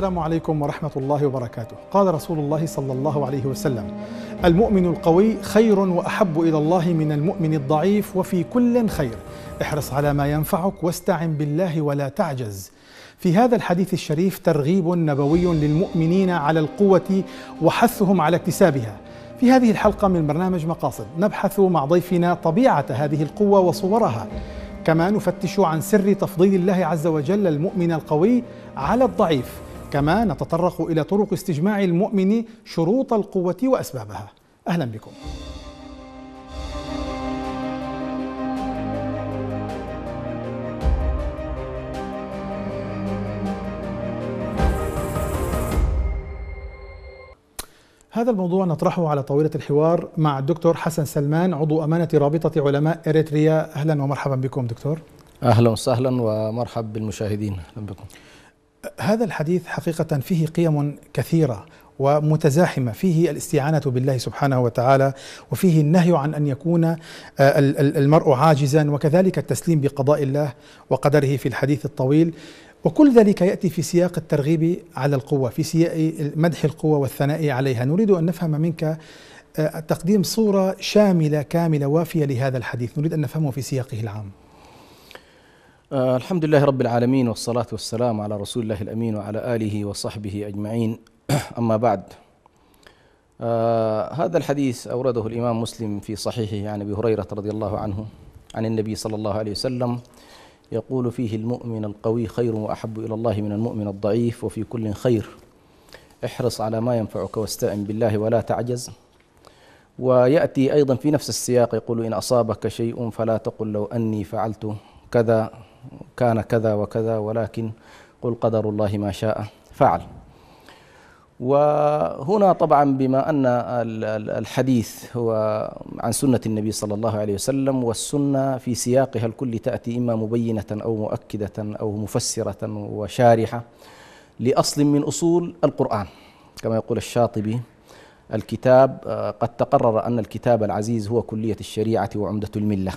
السلام عليكم ورحمة الله وبركاته قال رسول الله صلى الله عليه وسلم المؤمن القوي خير وأحب إلى الله من المؤمن الضعيف وفي كل خير احرص على ما ينفعك واستعن بالله ولا تعجز في هذا الحديث الشريف ترغيب نبوي للمؤمنين على القوة وحثهم على اكتسابها في هذه الحلقة من برنامج مقاصد نبحث مع ضيفنا طبيعة هذه القوة وصورها كما نفتش عن سر تفضيل الله عز وجل المؤمن القوي على الضعيف كما نتطرق إلى طرق استجماع المؤمن شروط القوة وأسبابها أهلا بكم هذا الموضوع نطرحه على طاولة الحوار مع الدكتور حسن سلمان عضو أمانة رابطة علماء إريتريا أهلا ومرحبا بكم دكتور أهلا وسهلا ومرحب بالمشاهدين أهلا بكم هذا الحديث حقيقة فيه قيم كثيرة ومتزاحمة فيه الاستعانة بالله سبحانه وتعالى وفيه النهي عن أن يكون آه، المرء عاجزا وكذلك التسليم بقضاء الله وقدره في الحديث الطويل وكل ذلك يأتي في سياق الترغيب على القوة في سياق مدح القوة والثناء عليها نريد أن نفهم منك آه، تقديم صورة شاملة كاملة وافية لهذا الحديث نريد أن نفهمه في سياقه العام آه، الحمد لله رب العالمين والصلاة والسلام على رسول الله الأمين وعلى آله وصحبه أجمعين أما بعد آه هذا الحديث أورده الإمام مسلم في صحيحه عن أبي هريرة رضي الله عنه عن النبي صلى الله عليه وسلم يقول فيه المؤمن القوي خير وأحب إلى الله من المؤمن الضعيف وفي كل خير احرص على ما ينفعك واستعن بالله ولا تعجز ويأتي أيضا في نفس السياق يقول إن أصابك شيء فلا تقل لو أني فعلت كذا كان كذا وكذا ولكن قل قدر الله ما شاء فعل وهنا طبعا بما ان الحديث هو عن سنه النبي صلى الله عليه وسلم والسنه في سياقها الكل تاتي اما مبينه او مؤكده او مفسره وشارحه لاصل من اصول القران كما يقول الشاطبي الكتاب آه، قد تقرر ان الكتاب العزيز هو كليه الشريعه وعمده المله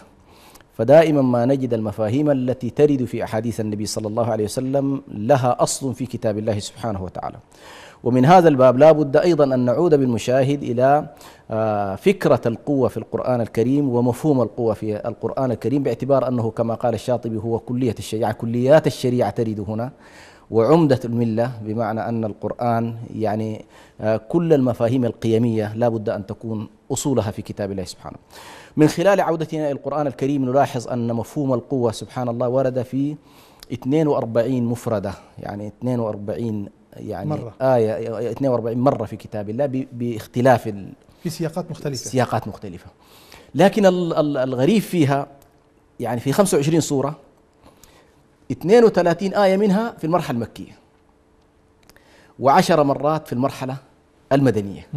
فدائما ما نجد المفاهيم التي ترد في احاديث النبي صلى الله عليه وسلم لها اصل في كتاب الله سبحانه وتعالى. ومن هذا الباب لا بد ايضا ان نعود بالمشاهد الى آه، فكره القوه في القران الكريم ومفهوم القوه في القران الكريم باعتبار انه كما قال الشاطبي هو كليه الشريعه كليات الشريعه ترد هنا وعمدة الملة بمعنى أن القرآن يعني آه، كل المفاهيم القيمية لا بد أن تكون أصولها في كتاب الله سبحانه من خلال عودتنا إلى القرآن الكريم نلاحظ أن مفهوم القوة سبحان الله ورد في 42 مفردة يعني 42 يعني مرة. آية 42 مرة في كتاب الله باختلاف في سياقات مختلفة سياقات مختلفة لكن الغريب فيها يعني في 25 سورة 32 آية منها في المرحلة المكية وعشر مرات في المرحلة المدنية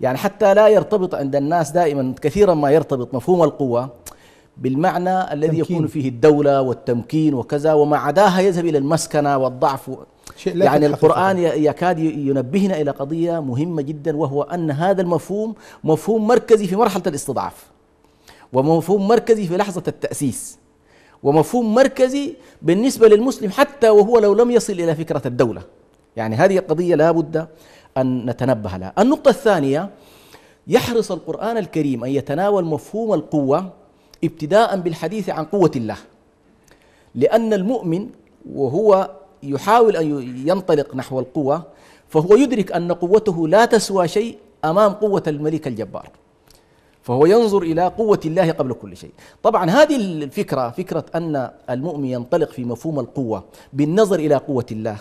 يعني حتى لا يرتبط عند الناس دائما كثيرا ما يرتبط مفهوم القوة بالمعنى الذي تمكين. يكون فيه الدولة والتمكين وكذا وما عداها يذهب إلى المسكنة والضعف شيء لا يعني القرآن يكاد ينبهنا إلى قضية مهمة جدا وهو أن هذا المفهوم مفهوم مركزي في مرحلة الاستضعاف ومفهوم مركزي في لحظة التأسيس ومفهوم مركزي بالنسبة للمسلم حتى وهو لو لم يصل إلى فكرة الدولة يعني هذه القضية لا بد أن نتنبه لها النقطة الثانية يحرص القرآن الكريم أن يتناول مفهوم القوة ابتداء بالحديث عن قوة الله لأن المؤمن وهو يحاول أن ينطلق نحو القوة فهو يدرك أن قوته لا تسوى شيء أمام قوة الملك الجبار فهو ينظر إلى قوة الله قبل كل شيء طبعا هذه الفكرة فكرة أن المؤمن ينطلق في مفهوم القوة بالنظر إلى قوة الله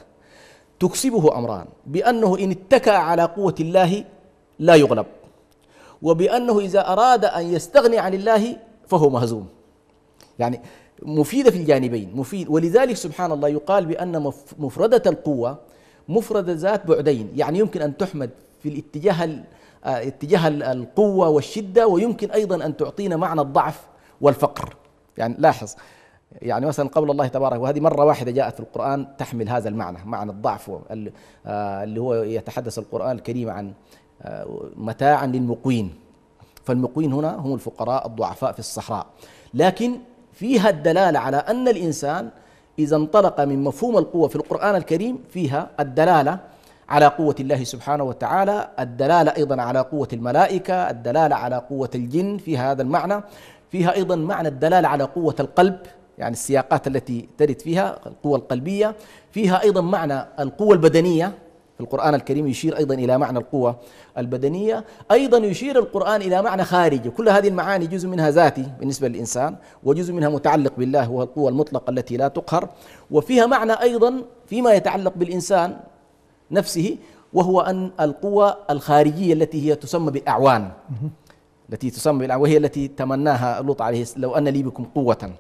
تكسبه أمران بأنه إن اتكأ على قوة الله لا يغلب وبأنه إذا أراد أن يستغني عن الله فهو مهزوم يعني مفيدة في الجانبين مفيد ولذلك سبحان الله يقال بأن مفردة القوة مفردة ذات بعدين يعني يمكن أن تحمد في الاتجاه آه، اتجاه القوة والشدة ويمكن أيضا أن تعطينا معنى الضعف والفقر يعني لاحظ يعني مثلا قول الله تبارك وهذه مرة واحدة جاءت في القرآن تحمل هذا المعنى معنى الضعف آه، اللي هو يتحدث القرآن الكريم عن آه، متاعا للمقوين فالمقوين هنا هم الفقراء الضعفاء في الصحراء لكن فيها الدلالة على أن الإنسان إذا انطلق من مفهوم القوة في القرآن الكريم فيها الدلالة على قوة الله سبحانه وتعالى الدلالة أيضا على قوة الملائكة الدلالة على قوة الجن في هذا المعنى فيها أيضا معنى الدلالة على قوة القلب يعني السياقات التي ترد فيها القوة القلبية فيها أيضا معنى القوة البدنية في القرآن الكريم يشير أيضا إلى معنى القوة البدنية أيضا يشير القرآن إلى معنى خارجي كل هذه المعاني جزء منها ذاتي بالنسبة للإنسان وجزء منها متعلق بالله وهو القوة المطلقة التي لا تقهر وفيها معنى أيضا فيما يتعلق بالإنسان نفسه وهو أن القوى الخارجية التي هي تسمى بالأعوان التي تسمى بالأعوان وهي التي تمناها لوط عليه السلام لو أن لي بكم قوة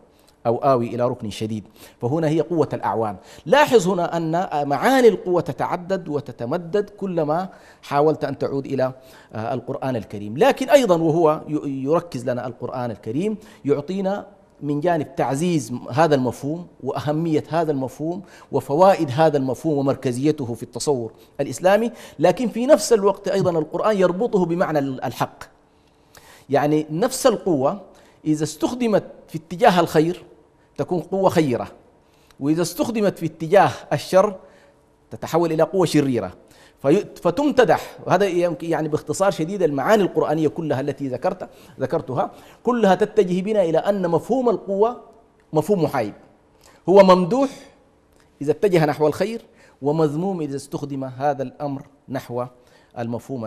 أو آوي إلى ركن شديد فهنا هي قوة الأعوان لاحظ هنا أن معاني القوة تتعدد وتتمدد كلما حاولت أن تعود إلى آه، القرآن الكريم لكن أيضا وهو يركز لنا القرآن الكريم يعطينا من جانب تعزيز هذا المفهوم واهميه هذا المفهوم وفوائد هذا المفهوم ومركزيته في التصور الاسلامي، لكن في نفس الوقت ايضا القران يربطه بمعنى الحق. يعني نفس القوه اذا استخدمت في اتجاه الخير تكون قوه خيره، واذا استخدمت في اتجاه الشر تتحول الى قوه شريره. فتمتدح وهذا يعني باختصار شديد المعاني القرآنية كلها التي ذكرتها ذكرتها كلها تتجه بنا إلى أن مفهوم القوة مفهوم محايد هو ممدوح إذا اتجه نحو الخير ومذموم إذا استخدم هذا الأمر نحو المفهوم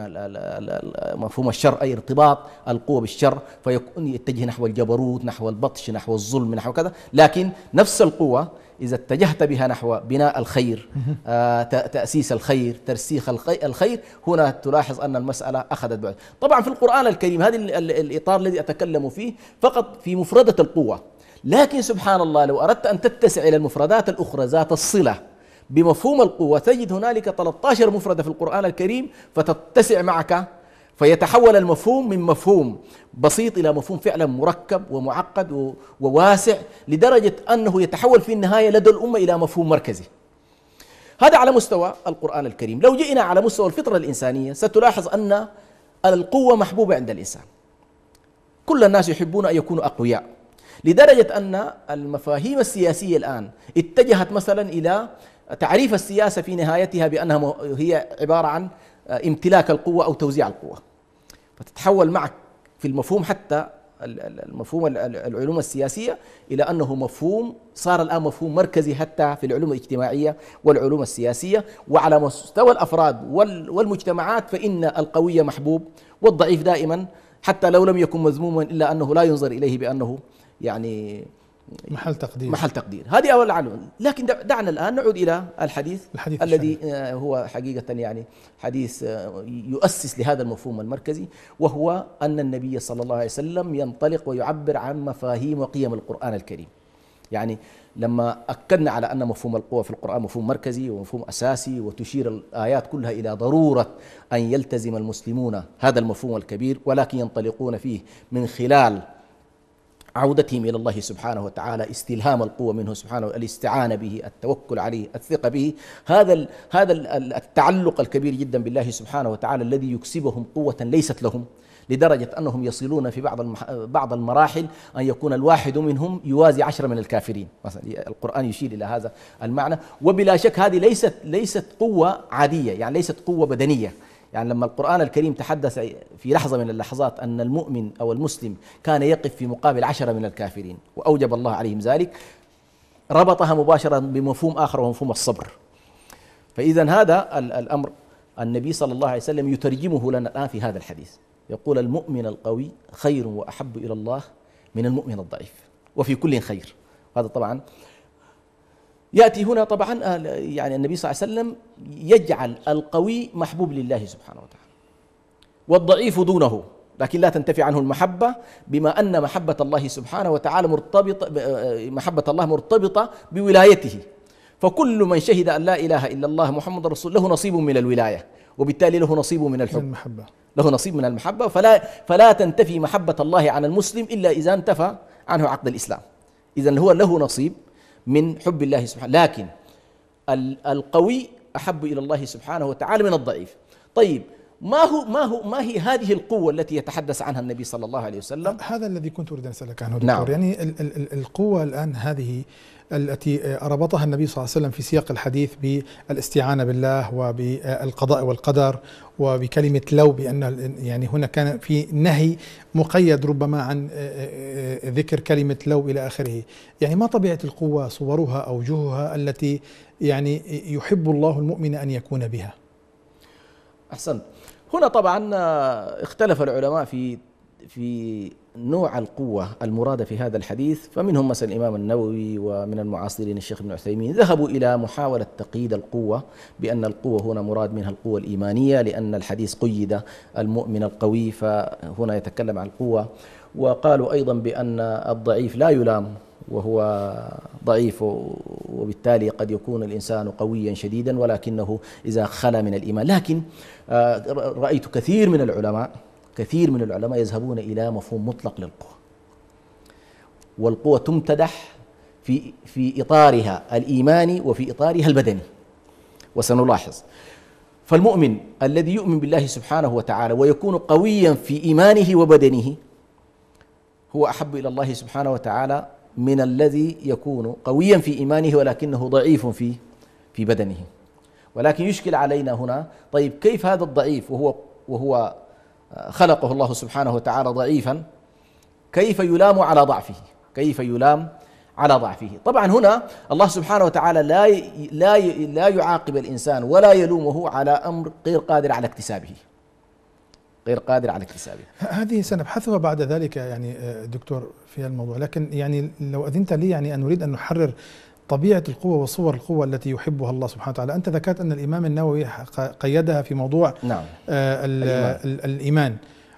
مفهوم الشر اي ارتباط القوه بالشر فيكون يتجه نحو الجبروت نحو البطش نحو الظلم نحو كذا لكن نفس القوه إذا اتجهت بها نحو بناء الخير آه، تأسيس الخير ترسيخ الخير هنا تلاحظ أن المسألة أخذت بعد طبعا في القرآن الكريم هذا الإطار الذي أتكلم فيه فقط في مفردة القوة لكن سبحان الله لو أردت أن تتسع إلى المفردات الأخرى ذات الصلة بمفهوم القوة تجد هنالك 13 مفردة في القرآن الكريم فتتسع معك فيتحول المفهوم من مفهوم بسيط الى مفهوم فعلا مركب ومعقد وواسع لدرجه انه يتحول في النهايه لدى الامه الى مفهوم مركزي. هذا على مستوى القران الكريم، لو جئنا على مستوى الفطره الانسانيه ستلاحظ ان القوه محبوبه عند الانسان. كل الناس يحبون ان يكونوا اقوياء. لدرجه ان المفاهيم السياسيه الان اتجهت مثلا الى تعريف السياسه في نهايتها بانها هي عباره عن آه، امتلاك القوة أو توزيع القوة فتتحول معك في المفهوم حتى المفهوم العلوم السياسية إلى أنه مفهوم صار الآن مفهوم مركزي حتى في العلوم الاجتماعية والعلوم السياسية وعلى مستوى الأفراد والمجتمعات فإن القوي محبوب والضعيف دائما حتى لو لم يكن مذموما إلا أنه لا ينظر إليه بأنه يعني محل تقدير محل تقدير هذه أول عنوان لكن دعنا الآن نعود إلى الحديث, الحديث الذي الشامل. آه، هو حقيقة يعني حديث آه، يؤسس لهذا المفهوم المركزي وهو أن النبي صلى الله عليه وسلم ينطلق ويعبر عن مفاهيم وقيم القرآن الكريم يعني لما أكدنا على أن مفهوم القوة في القرآن مفهوم مركزي ومفهوم أساسي وتشير الآيات كلها إلى ضرورة أن يلتزم المسلمون هذا المفهوم الكبير ولكن ينطلقون فيه من خلال عودتهم الى الله سبحانه وتعالى استلهام القوه منه سبحانه الاستعانه به التوكل عليه الثقه به هذا هذا التعلق الكبير جدا بالله سبحانه وتعالى الذي يكسبهم قوه ليست لهم لدرجة أنهم يصلون في بعض بعض المراحل أن يكون الواحد منهم يوازي عشرة من الكافرين مثلا القرآن يشير إلى هذا المعنى وبلا شك هذه ليست ليست قوة عادية يعني ليست قوة بدنية يعني لما القرآن الكريم تحدث في لحظة من اللحظات أن المؤمن أو المسلم كان يقف في مقابل عشرة من الكافرين وأوجب الله عليهم ذلك ربطها مباشرة بمفهوم آخر ومفهوم الصبر فإذا هذا الأمر النبي صلى الله عليه وسلم يترجمه لنا الآن في هذا الحديث يقول المؤمن القوي خير وأحب إلى الله من المؤمن الضعيف وفي كل خير هذا طبعا ياتي هنا طبعا آه، يعني النبي صلى الله عليه وسلم يجعل القوي محبوب لله سبحانه وتعالى والضعيف دونه لكن لا تنتفي عنه المحبة بما أن محبة الله سبحانه وتعالى مرتبطة آه، محبة الله مرتبطة بولايته فكل من شهد أن لا إله إلا الله محمد رسول له نصيب من الولاية وبالتالي له نصيب من الحب المحبة. له نصيب من المحبة فلا فلا تنتفي محبة الله عن المسلم إلا إذا انتفى عنه عقد الإسلام إذا هو له نصيب من حب الله سبحانه لكن القوي احب الى الله سبحانه وتعالى من الضعيف طيب ما هو ما هو ما هي هذه القوه التي يتحدث عنها النبي صلى الله عليه وسلم هذا الذي كنت اريد ان اسالك عنه نعم. دكتور نعم. يعني القوه الان هذه التي ربطها النبي صلى الله عليه وسلم في سياق الحديث بالاستعانة بالله وبالقضاء والقدر وبكلمة لو بأن يعني هنا كان في نهي مقيد ربما عن ذكر كلمة لو إلى آخره يعني ما طبيعة القوة صورها أوجهها التي يعني يحب الله المؤمن أن يكون بها أحسنت هنا طبعا اختلف العلماء في في نوع القوة المرادة في هذا الحديث فمنهم مثلا الإمام النووي ومن المعاصرين الشيخ ابن عثيمين ذهبوا إلى محاولة تقييد القوة بأن القوة هنا مراد منها القوة الإيمانية لأن الحديث قيد المؤمن القوي فهنا يتكلم عن القوة وقالوا أيضا بأن الضعيف لا يلام وهو ضعيف وبالتالي قد يكون الانسان قويا شديدا ولكنه اذا خلى من الايمان، لكن آه، رايت كثير من العلماء كثير من العلماء يذهبون إلى مفهوم مطلق للقوة والقوة تمتدح في في إطارها الإيماني وفي إطارها البدني وسنلاحظ فالمؤمن الذي يؤمن بالله سبحانه وتعالى ويكون قويا في إيمانه وبدنه هو أحب إلى الله سبحانه وتعالى من الذي يكون قويا في إيمانه ولكنه ضعيف في في بدنه ولكن يشكل علينا هنا طيب كيف هذا الضعيف وهو وهو خلقه الله سبحانه وتعالى ضعيفا كيف يلام على ضعفه كيف يلام على ضعفه طبعا هنا الله سبحانه وتعالى لا لا لا يعاقب الانسان ولا يلومه على امر غير قادر على اكتسابه غير قادر على اكتسابه هذه سنبحثها بعد ذلك يعني آه، دكتور في الموضوع لكن يعني لو اذنت لي يعني ان اريد ان نحرر طبيعة القوة وصور القوة التي يحبها الله سبحانه وتعالى أنت ذكرت أن الإمام النووي قيدها في موضوع نعم. آه الإيمان. الإيمان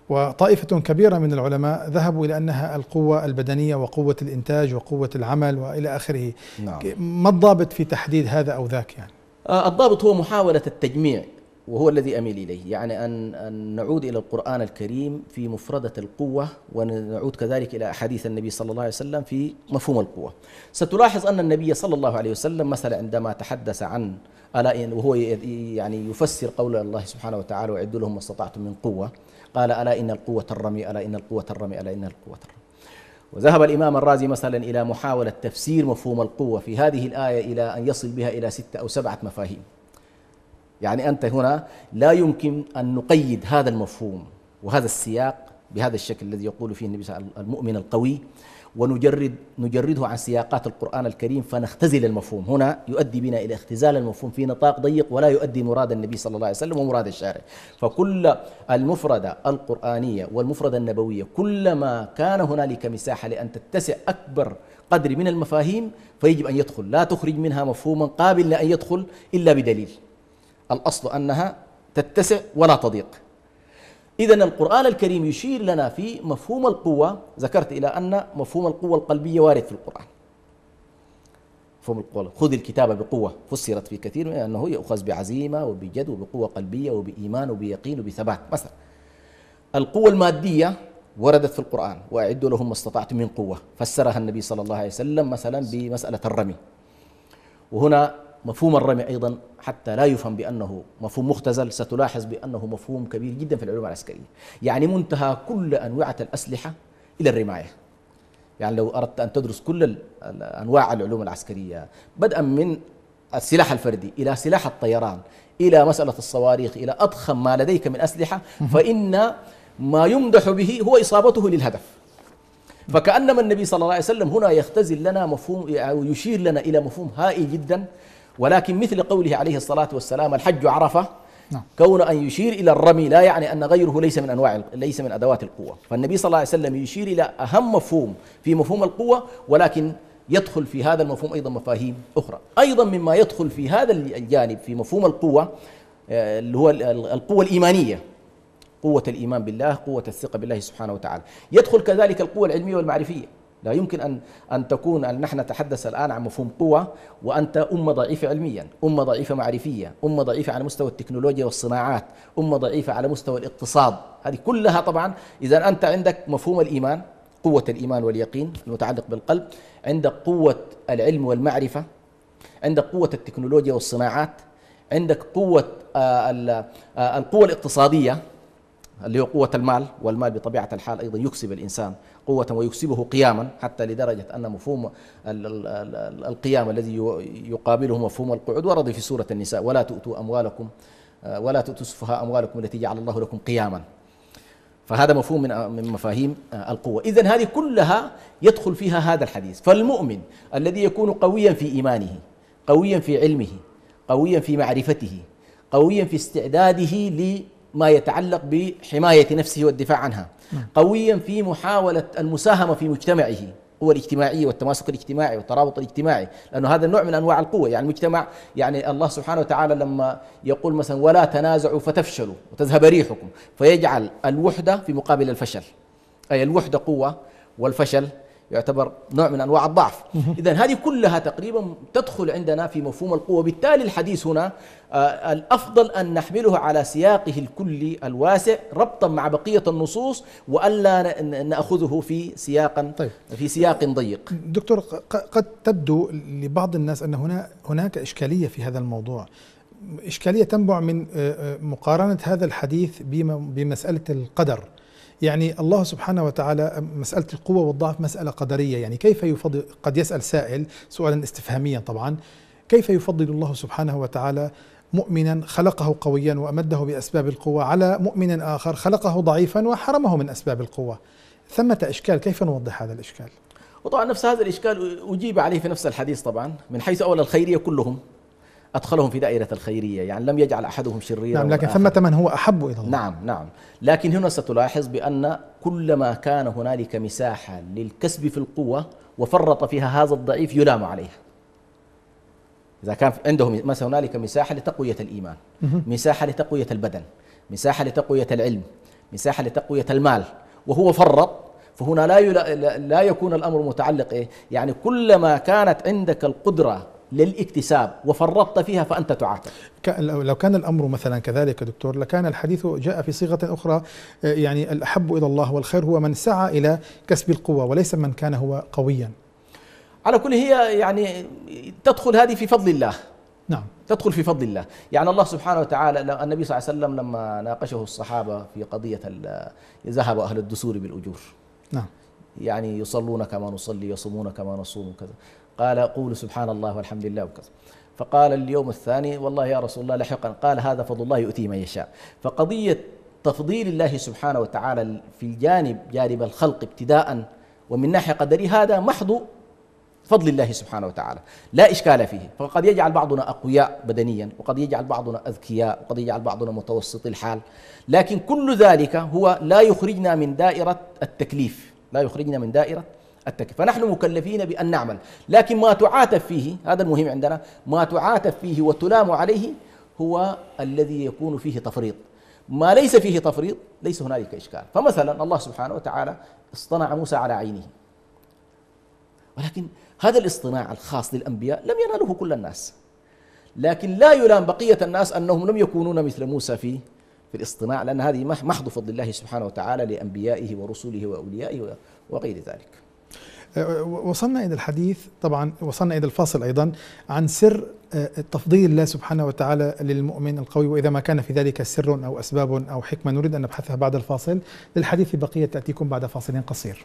وطائفة كبيرة من العلماء ذهبوا إلى أنها القوة البدنية وقوة الإنتاج وقوة العمل وإلى آخره نعم. ما الضابط في تحديد هذا أو ذاك يعني؟ آه، الضابط هو محاولة التجميع وهو الذي أميل إليه يعني أن, أن نعود إلى القرآن الكريم في مفردة القوة ونعود كذلك إلى أحاديث النبي صلى الله عليه وسلم في مفهوم القوة ستلاحظ أن النبي صلى الله عليه وسلم مثلا عندما تحدث عن ألا وهو يعني يفسر قول الله سبحانه وتعالى وعد لهم ما استطعتم من قوة قال ألا إن القوة الرمي ألا إن القوة الرمي ألا إن القوة الرمي وذهب الإمام الرازي مثلا إلى محاولة تفسير مفهوم القوة في هذه الآية إلى أن يصل بها إلى ستة أو سبعة مفاهيم يعني أنت هنا لا يمكن أن نقيد هذا المفهوم وهذا السياق بهذا الشكل الذي يقول فيه النبي صلى الله عليه المؤمن القوي ونجرد نجرده عن سياقات القرآن الكريم فنختزل المفهوم هنا يؤدي بنا إلى اختزال المفهوم في نطاق ضيق ولا يؤدي مراد النبي صلى الله عليه وسلم ومراد الشارع فكل المفردة القرآنية والمفردة النبوية كلما كان هنالك مساحة لأن تتسع أكبر قدر من المفاهيم فيجب أن يدخل لا تخرج منها مفهوما قابل لأن يدخل إلا بدليل الأصل أنها تتسع ولا تضيق إذا القرآن الكريم يشير لنا في مفهوم القوة ذكرت إلى أن مفهوم القوة القلبية وارد في القرآن مفهوم القوة خذ الكتاب بقوة فسرت في كثير من أنه يؤخذ بعزيمة وبجد وبقوة قلبية وبإيمان وبيقين وبثبات مثلا القوة المادية وردت في القرآن وأعدوا لهم ما استطعتم من قوة فسرها النبي صلى الله عليه وسلم مثلا بمسألة الرمي وهنا مفهوم الرمي أيضا حتى لا يفهم بأنه مفهوم مختزل ستلاحظ بأنه مفهوم كبير جدا في العلوم العسكرية يعني منتهى كل أنواع الأسلحة إلى الرماية يعني لو أردت أن تدرس كل أنواع العلوم العسكرية بدءا من السلاح الفردي إلى سلاح الطيران إلى مسألة الصواريخ إلى أضخم ما لديك من أسلحة فإن ما يمدح به هو إصابته للهدف فكأنما النبي صلى الله عليه وسلم هنا يختزل لنا مفهوم أو يشير لنا إلى مفهوم هائل جدا ولكن مثل قوله عليه الصلاة والسلام الحج عرفة نعم. كون أن يشير إلى الرمي لا يعني أن غيره ليس من أنواع ليس من أدوات القوة فالنبي صلى الله عليه وسلم يشير إلى أهم مفهوم في مفهوم القوة ولكن يدخل في هذا المفهوم أيضا مفاهيم أخرى أيضا مما يدخل في هذا الجانب في مفهوم القوة آه، اللي هو القوة الإيمانية قوة الإيمان بالله قوة الثقة بالله سبحانه وتعالى يدخل كذلك القوة العلمية والمعرفية لا يمكن أن أن تكون أن نحن نتحدث الآن عن مفهوم قوة وأنت أمة ضعيفة علميا أمة ضعيفة معرفية أمة ضعيفة على مستوى التكنولوجيا والصناعات أمة ضعيفة على مستوى الاقتصاد هذه كلها طبعا إذا أنت عندك مفهوم الإيمان قوة الإيمان واليقين المتعلق بالقلب عندك قوة العلم والمعرفة عندك قوة التكنولوجيا والصناعات عندك قوة آه، آه، القوة الاقتصادية اللي هو قوة المال والمال بطبيعة الحال أيضا يكسب الإنسان قوة ويكسبه قياما حتى لدرجة أن مفهوم القيام الذي يقابله مفهوم القعود ورد في سورة النساء ولا تؤتوا أموالكم آه، ولا تؤتوا سفهاء أموالكم التي جعل الله لكم قياما فهذا مفهوم من من مفاهيم آه، القوة إذا هذه كلها يدخل فيها هذا الحديث فالمؤمن الذي يكون قويا في إيمانه قويا في علمه قويا في معرفته قويا في استعداده ما يتعلق بحماية نفسه والدفاع عنها نعم. قويا في محاولة المساهمة في مجتمعه القوة الاجتماعية والتماسك الاجتماعي والترابط الاجتماعي لأنه هذا النوع من أنواع القوة يعني المجتمع يعني الله سبحانه وتعالى لما يقول مثلا ولا تنازعوا فتفشلوا وتذهب ريحكم فيجعل الوحدة في مقابل الفشل أي الوحدة قوة والفشل يعتبر نوع من انواع الضعف اذا هذه كلها تقريبا تدخل عندنا في مفهوم القوه بالتالي الحديث هنا آه، الافضل ان نحمله على سياقه الكلي الواسع ربطا مع بقيه النصوص والا ناخذه في سياقا طيب. في سياق ضيق دكتور قد تبدو لبعض الناس ان هنا هناك اشكاليه في هذا الموضوع إشكالية تنبع من آه، آه، مقارنة هذا الحديث بمسألة القدر يعني الله سبحانه وتعالى مسألة القوة والضعف مسألة قدرية يعني كيف يفضل قد يسأل سائل سؤالا استفهاميا طبعا كيف يفضل الله سبحانه وتعالى مؤمنا خلقه قويا وأمده بأسباب القوة على مؤمن آخر خلقه ضعيفا وحرمه من أسباب القوة ثمة إشكال كيف نوضح هذا الإشكال؟ وطبعا نفس هذا الإشكال أجيب عليه في نفس الحديث طبعا من حيث أول الخيرية كلهم أدخلهم في دائرة الخيرية يعني لم يجعل أحدهم شريرا نعم لكن ثمة من هو أحب إلى الله نعم نعم لكن هنا ستلاحظ بأن كلما كان هنالك مساحة للكسب في القوة وفرط فيها هذا الضعيف يلام عليها إذا كان عندهم مثلا هنالك مساحة لتقوية الإيمان مساحة لتقوية البدن مساحة لتقوية العلم مساحة لتقوية المال وهو فرط فهنا لا لا يكون الامر متعلق ايه؟ يعني كلما كانت عندك القدره للاكتساب وفرطت فيها فأنت تعاتب. لو كان الأمر مثلا كذلك دكتور لكان الحديث جاء في صيغة أخرى آه، يعني الأحب إلى الله والخير هو من سعى إلى كسب القوة وليس من كان هو قويا على كل هي يعني تدخل هذه في فضل الله نعم تدخل في فضل الله يعني الله سبحانه وتعالى النبي صلى الله عليه وسلم لما ناقشه الصحابة في قضية ذهب أهل الدسور بالأجور نعم يعني يصلون كما نصلي يصومون كما نصوم كذا قال قول سبحان الله والحمد لله وكذا فقال اليوم الثاني والله يا رسول الله لحقا قال هذا فضل الله يؤتيه من يشاء فقضية تفضيل الله سبحانه وتعالى في الجانب جانب الخلق ابتداء ومن ناحية قدري هذا محض فضل الله سبحانه وتعالى لا إشكال فيه فقد يجعل بعضنا أقوياء بدنيا وقد يجعل بعضنا أذكياء وقد يجعل بعضنا متوسط الحال لكن كل ذلك هو لا يخرجنا من دائرة التكليف لا يخرجنا من دائرة التكليف فنحن مكلفين بأن نعمل لكن ما تعاتب فيه هذا المهم عندنا ما تعاتب فيه وتلام عليه هو الذي يكون فيه تفريط ما ليس فيه تفريط ليس هنالك إشكال فمثلا الله سبحانه وتعالى اصطنع موسى على عينه ولكن هذا الاصطناع الخاص للأنبياء لم يناله كل الناس لكن لا يلام بقية الناس أنهم لم يكونون مثل موسى في في الاصطناع لأن هذه محض فضل الله سبحانه وتعالى لأنبيائه ورسله وأوليائه وغير ذلك وصلنا إلى الحديث طبعا وصلنا إلى الفاصل أيضا عن سر آه، تفضيل الله سبحانه وتعالى للمؤمن القوي وإذا ما كان في ذلك سر أو أسباب أو حكمة نريد أن نبحثها بعد الفاصل للحديث بقية تأتيكم بعد فاصل قصير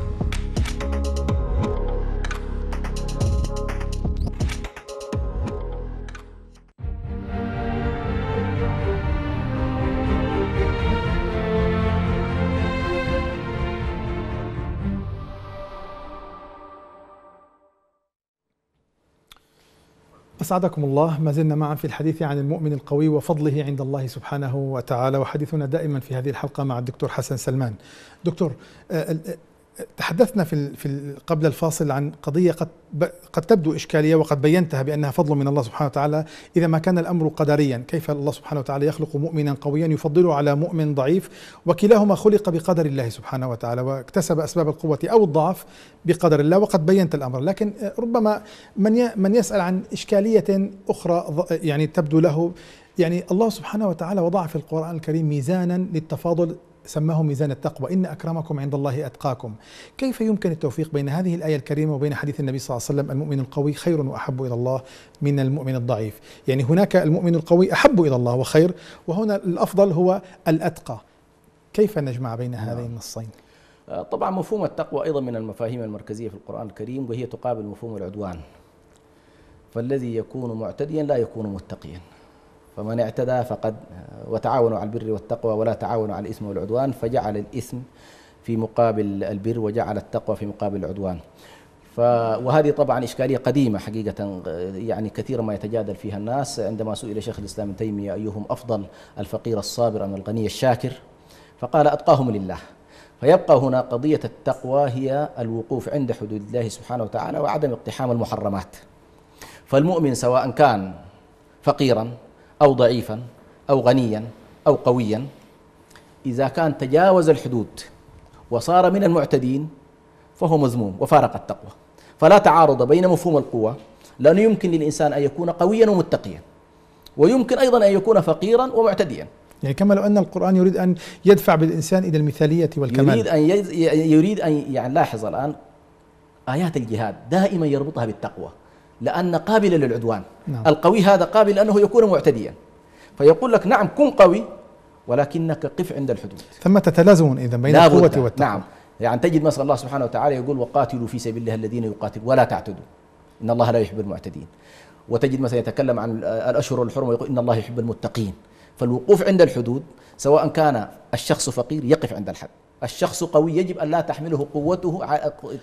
أسعدكم الله ما زلنا معا في الحديث عن المؤمن القوي وفضله عند الله سبحانه وتعالى وحديثنا دائما في هذه الحلقة مع الدكتور حسن سلمان دكتور آه، تحدثنا في في قبل الفاصل عن قضيه قد قد تبدو اشكاليه وقد بينتها بانها فضل من الله سبحانه وتعالى اذا ما كان الامر قدريا، كيف الله سبحانه وتعالى يخلق مؤمنا قويا يفضله على مؤمن ضعيف وكلاهما خلق بقدر الله سبحانه وتعالى واكتسب اسباب القوه او الضعف بقدر الله وقد بينت الامر، لكن ربما من من يسال عن اشكاليه اخرى يعني تبدو له يعني الله سبحانه وتعالى وضع في القران الكريم ميزانا للتفاضل سماه ميزان التقوى إن أكرمكم عند الله أتقاكم كيف يمكن التوفيق بين هذه الآية الكريمة وبين حديث النبي صلى الله عليه وسلم المؤمن القوي خير وأحب إلى الله من المؤمن الضعيف يعني هناك المؤمن القوي أحب إلى الله وخير وهنا الأفضل هو الأتقى كيف نجمع بين نعم. هذين النصين؟ آه، طبعا مفهوم التقوى أيضا من المفاهيم المركزية في القرآن الكريم وهي تقابل مفهوم العدوان فالذي يكون معتديا لا يكون متقيا فمن اعتدى فقد وتعاونوا على البر والتقوى ولا تعاونوا على الإثم والعدوان فجعل الإثم في مقابل البر وجعل التقوى في مقابل العدوان ف وهذه طبعا إشكالية قديمة حقيقة يعني كثيرا ما يتجادل فيها الناس عندما سئل شيخ الإسلام ابن تيمية أيهم أفضل الفقير الصابر أم الغني الشاكر فقال أتقاهم لله فيبقى هنا قضية التقوى هي الوقوف عند حدود الله سبحانه وتعالى وعدم اقتحام المحرمات فالمؤمن سواء كان فقيرا أو ضعيفا أو غنيا أو قويا إذا كان تجاوز الحدود وصار من المعتدين فهو مذموم وفارق التقوى فلا تعارض بين مفهوم القوة لأنه يمكن للإنسان أن يكون قويا ومتقيا ويمكن أيضا أن يكون فقيرا ومعتديا يعني كما لو أن القرآن يريد أن يدفع بالإنسان إلى المثالية والكمال يريد أن يريد أن يعني لاحظ الآن آيات الجهاد دائما يربطها بالتقوى لأن قابل للعدوان نعم. القوي هذا قابل أنه يكون معتديا فيقول لك نعم كن قوي ولكنك قف عند الحدود ثمة تلازم إذا بين القوة والتقوى نعم يعني تجد مثلا الله سبحانه وتعالى يقول وقاتلوا في سبيل الله الذين يقاتلون ولا تعتدوا إن الله لا يحب المعتدين وتجد مثلا يتكلم عن الأشهر الحرمة ويقول إن الله يحب المتقين فالوقوف عند الحدود سواء كان الشخص فقير يقف عند الحد الشخص قوي يجب أن لا تحمله قوته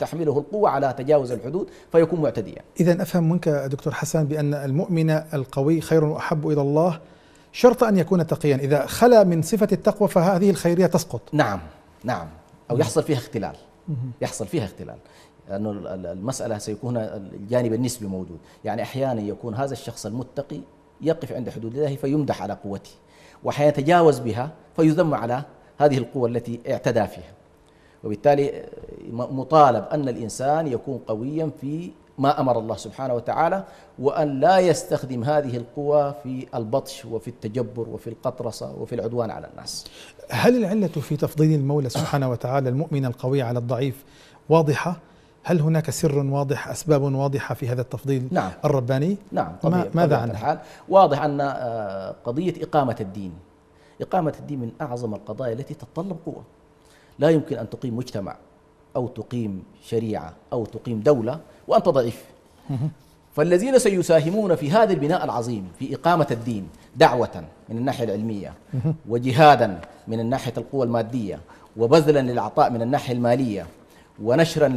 تحمله القوة على تجاوز الحدود فيكون معتديا إذا أفهم منك دكتور حسن بأن المؤمن القوي خير وأحب إلى الله شرط أن يكون تقيا إذا خلا من صفة التقوى فهذه الخيرية تسقط نعم نعم أو يحصل فيها اختلال يحصل فيها اختلال لأنه المسألة سيكون الجانب النسبي موجود يعني أحيانا يكون هذا الشخص المتقي يقف عند حدود الله فيمدح على قوته وحيتجاوز بها فيذم على هذه القوة التي اعتدى فيها وبالتالي مطالب أن الإنسان يكون قويا في ما أمر الله سبحانه وتعالى وأن لا يستخدم هذه القوى في البطش وفي التجبر وفي القطرسة وفي العدوان على الناس هل العلة في تفضيل المولى سبحانه وتعالى المؤمن القوي على الضعيف واضحة؟ هل هناك سر واضح أسباب واضحة في هذا التفضيل نعم الرباني؟ نعم طبيعي ماذا عنها؟ الحال واضح أن آه، قضية إقامة الدين إقامة الدين من أعظم القضايا التي تتطلب قوة لا يمكن أن تقيم مجتمع أو تقيم شريعة أو تقيم دولة وأنت ضعيف فالذين سيساهمون في هذا البناء العظيم في إقامة الدين دعوة من الناحية العلمية وجهادا من الناحية القوى المادية وبذلا للعطاء من الناحية المالية ونشرا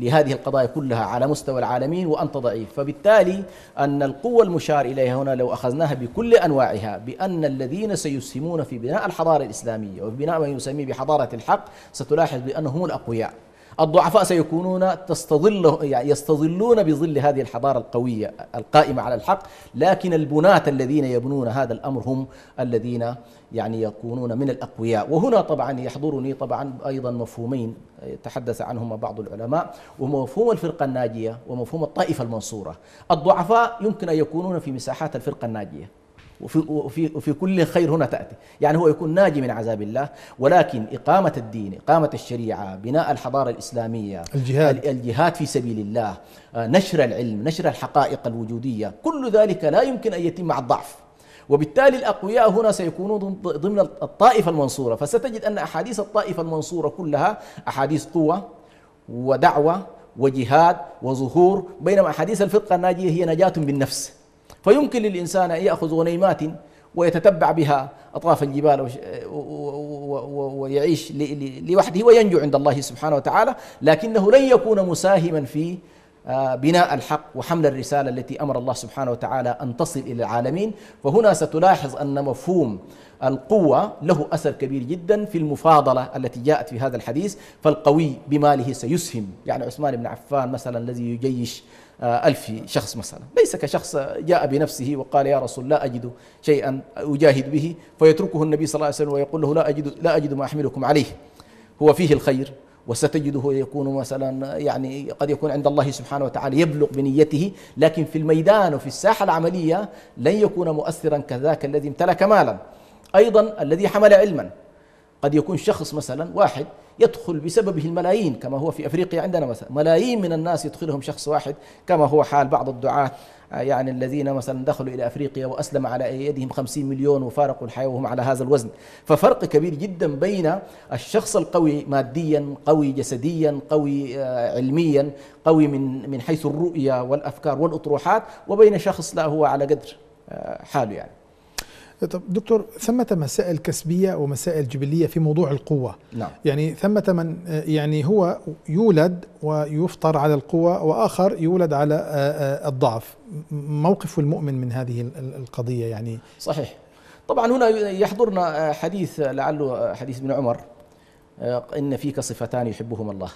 لهذه القضايا كلها على مستوى العالمين وانت ضعيف، فبالتالي ان القوه المشار اليها هنا لو اخذناها بكل انواعها بان الذين سيسهمون في بناء الحضاره الاسلاميه وبناء ما يسمى بحضاره الحق ستلاحظ بانهم الاقوياء الضعفاء سيكونون تستظل يعني يستظلون بظل هذه الحضارة القوية القائمة على الحق لكن البناة الذين يبنون هذا الأمر هم الذين يعني يكونون من الأقوياء وهنا طبعا يحضرني طبعا أيضا مفهومين تحدث عنهما بعض العلماء ومفهوم الفرقة الناجية ومفهوم الطائفة المنصورة الضعفاء يمكن أن يكونون في مساحات الفرقة الناجية وفي, وفي, وفي كل خير هنا تأتي يعني هو يكون ناجي من عذاب الله ولكن إقامة الدين إقامة الشريعة بناء الحضارة الإسلامية الجهاد, الجهاد في سبيل الله آه، نشر العلم نشر الحقائق الوجودية كل ذلك لا يمكن أن يتم مع الضعف وبالتالي الأقوياء هنا سيكونون ضمن الطائفة المنصورة فستجد أن أحاديث الطائفة المنصورة كلها أحاديث قوة ودعوة وجهاد وظهور بينما أحاديث الفرقة الناجية هي نجاة بالنفس فيمكن للإنسان أن يأخذ غنيمات ويتتبع بها أطراف الجبال ويعيش لوحده وينجو عند الله سبحانه وتعالى لكنه لن يكون مساهما في آه، بناء الحق وحمل الرسالة التي أمر الله سبحانه وتعالى أن تصل إلى العالمين فهنا ستلاحظ أن مفهوم القوة له أثر كبير جدا في المفاضلة التي جاءت في هذا الحديث فالقوي بماله سيسهم يعني عثمان بن عفان مثلا الذي يجيش آه، ألف شخص مثلا ليس كشخص جاء بنفسه وقال يا رسول لا أجد شيئا أجاهد به فيتركه النبي صلى الله عليه وسلم ويقول له لا أجد, لا أجد ما أحملكم عليه هو فيه الخير وستجده يكون مثلا يعني قد يكون عند الله سبحانه وتعالى يبلغ بنيته لكن في الميدان وفي الساحة العملية لن يكون مؤثرا كذاك الذي امتلك مالا أيضا الذي حمل علما قد يكون شخص مثلا واحد يدخل بسببه الملايين كما هو في افريقيا عندنا مثلا ملايين من الناس يدخلهم شخص واحد كما هو حال بعض الدعاة آه، يعني الذين مثلا دخلوا الى افريقيا واسلم على يدهم 50 مليون وفارقوا الحياه وهم على هذا الوزن ففرق كبير جدا بين الشخص القوي ماديا قوي جسديا قوي آه، علميا قوي من من حيث الرؤيه والافكار والاطروحات وبين شخص لا هو على قدر آه، حاله يعني طب دكتور ثمة مسائل كسبية ومسائل جبلية في موضوع القوة نعم. يعني ثمة من يعني هو يولد ويفطر على القوة وآخر يولد على آه، آه، الضعف موقف المؤمن من هذه القضية يعني صحيح طبعا هنا يحضرنا آه، حديث لعله حديث ابن عمر إن فيك صفتان يحبهما الله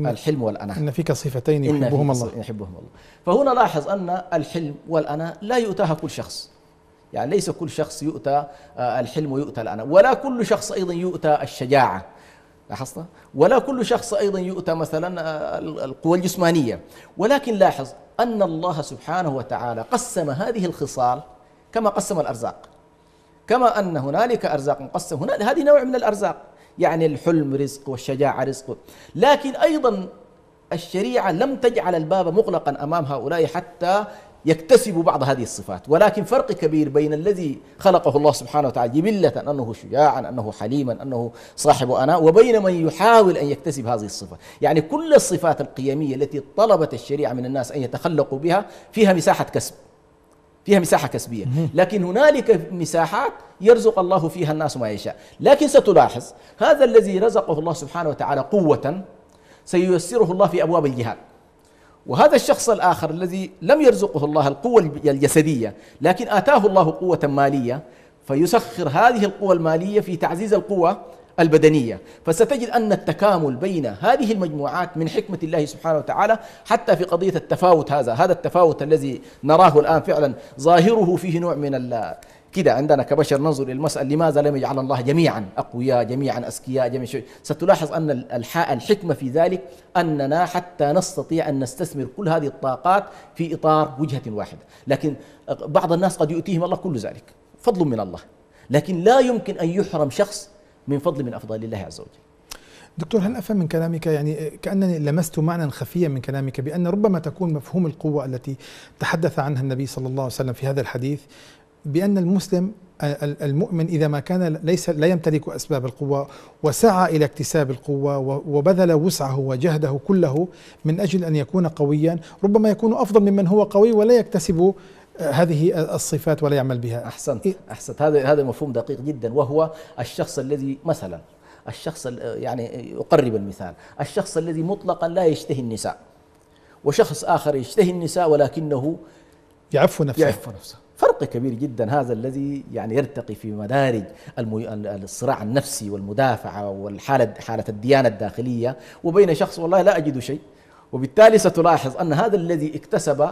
الحلم والأنا إن فيك صفتين يحبهما الله يحبهما الله فهنا لاحظ أن الحلم والأنا لا يؤتاها كل شخص يعني ليس كل شخص يؤتى آه، الحلم ويؤتى الأنام ولا كل شخص أيضا يؤتى الشجاعة لاحظت ولا كل شخص أيضا يؤتى مثلا آه، القوة الجسمانية ولكن لاحظ أن الله سبحانه وتعالى قسم هذه الخصال كما قسم الأرزاق كما أن هنالك أرزاق مقسم هنا هذه نوع من الأرزاق يعني الحلم رزق والشجاعة رزق لكن أيضا الشريعة لم تجعل الباب مغلقا أمام هؤلاء حتى يكتسب بعض هذه الصفات ولكن فرق كبير بين الذي خلقه الله سبحانه وتعالى جبلة أنه شجاعا أنه حليما أنه صاحب أنا وبين من يحاول أن يكتسب هذه الصفة يعني كل الصفات القيمية التي طلبت الشريعة من الناس أن يتخلقوا بها فيها مساحة كسب فيها مساحة كسبية لكن هنالك مساحات يرزق الله فيها الناس ما يشاء لكن ستلاحظ هذا الذي رزقه الله سبحانه وتعالى قوة سييسره الله في أبواب الجهاد وهذا الشخص الآخر الذي لم يرزقه الله القوة الجسدية لكن آتاه الله قوة مالية فيسخر هذه القوة المالية في تعزيز القوة البدنية فستجد أن التكامل بين هذه المجموعات من حكمة الله سبحانه وتعالى حتى في قضية التفاوت هذا هذا التفاوت الذي نراه الآن فعلا ظاهره فيه نوع من كده عندنا كبشر ننظر للمسألة لماذا لم يجعل الله جميعا أقوياء جميعا أذكياء جميعا ستلاحظ أن الحكمة في ذلك أننا حتى نستطيع أن نستثمر كل هذه الطاقات في إطار وجهة واحدة لكن بعض الناس قد يؤتيهم الله كل ذلك فضل من الله لكن لا يمكن أن يحرم شخص من فضل من أفضل الله عز وجل دكتور هل افهم من كلامك يعني كانني لمست معنى خفيا من كلامك بان ربما تكون مفهوم القوه التي تحدث عنها النبي صلى الله عليه وسلم في هذا الحديث بأن المسلم آه، المؤمن إذا ما كان ليس لا يمتلك أسباب القوة وسعى إلى اكتساب القوة وبذل وسعه وجهده كله من أجل أن يكون قويا ربما يكون أفضل ممن هو قوي ولا يكتسب آه، هذه الصفات ولا يعمل بها أحسنت إيه؟ أحسنت هذا هذا مفهوم دقيق جدا وهو الشخص الذي مثلا الشخص يعني أقرب المثال الشخص الذي مطلقا لا يشتهي النساء وشخص آخر يشتهي النساء ولكنه يعف نفسه يعف نفسه فرق كبير جدا هذا الذي يعني يرتقي في مدارج الصراع النفسي والمدافعه والحاله حاله الديانه الداخليه وبين شخص والله لا اجد شيء وبالتالي ستلاحظ ان هذا الذي اكتسب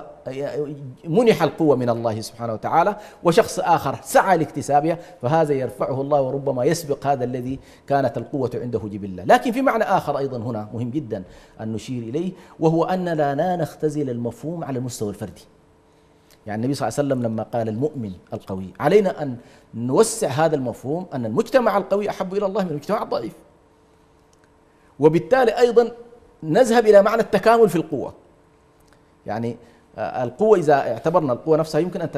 منح القوه من الله سبحانه وتعالى وشخص اخر سعى لاكتسابها فهذا يرفعه الله وربما يسبق هذا الذي كانت القوه عنده جبله، لكن في معنى اخر ايضا هنا مهم جدا ان نشير اليه وهو اننا لا نختزل المفهوم على المستوى الفردي. يعني النبي صلى الله عليه وسلم لما قال المؤمن القوي علينا أن نوسع هذا المفهوم أن المجتمع القوي أحب إلى الله من المجتمع الضعيف وبالتالي أيضا نذهب إلى معنى التكامل في القوة يعني آه، القوة إذا اعتبرنا القوة نفسها يمكن أن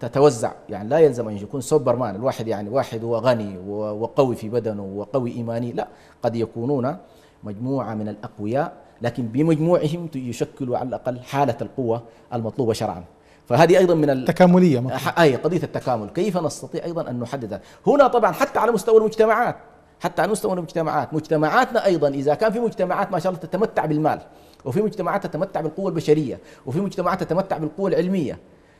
تتوزع يعني لا يلزم أن يكون سوبرمان الواحد يعني واحد وغني وقوي في بدنه وقوي إيماني لا قد يكونون مجموعة من الأقوياء لكن بمجموعهم يشكلوا على الأقل حالة القوة المطلوبة شرعا فهذه ايضا من التكامليه اي قضيه التكامل كيف نستطيع ايضا ان نحددها هنا طبعا حتى على مستوى المجتمعات حتى على مستوى المجتمعات مجتمعاتنا ايضا اذا كان في مجتمعات ما شاء الله تتمتع بالمال وفي مجتمعات تتمتع بالقوه البشريه وفي مجتمعات تتمتع بالقوه العلميه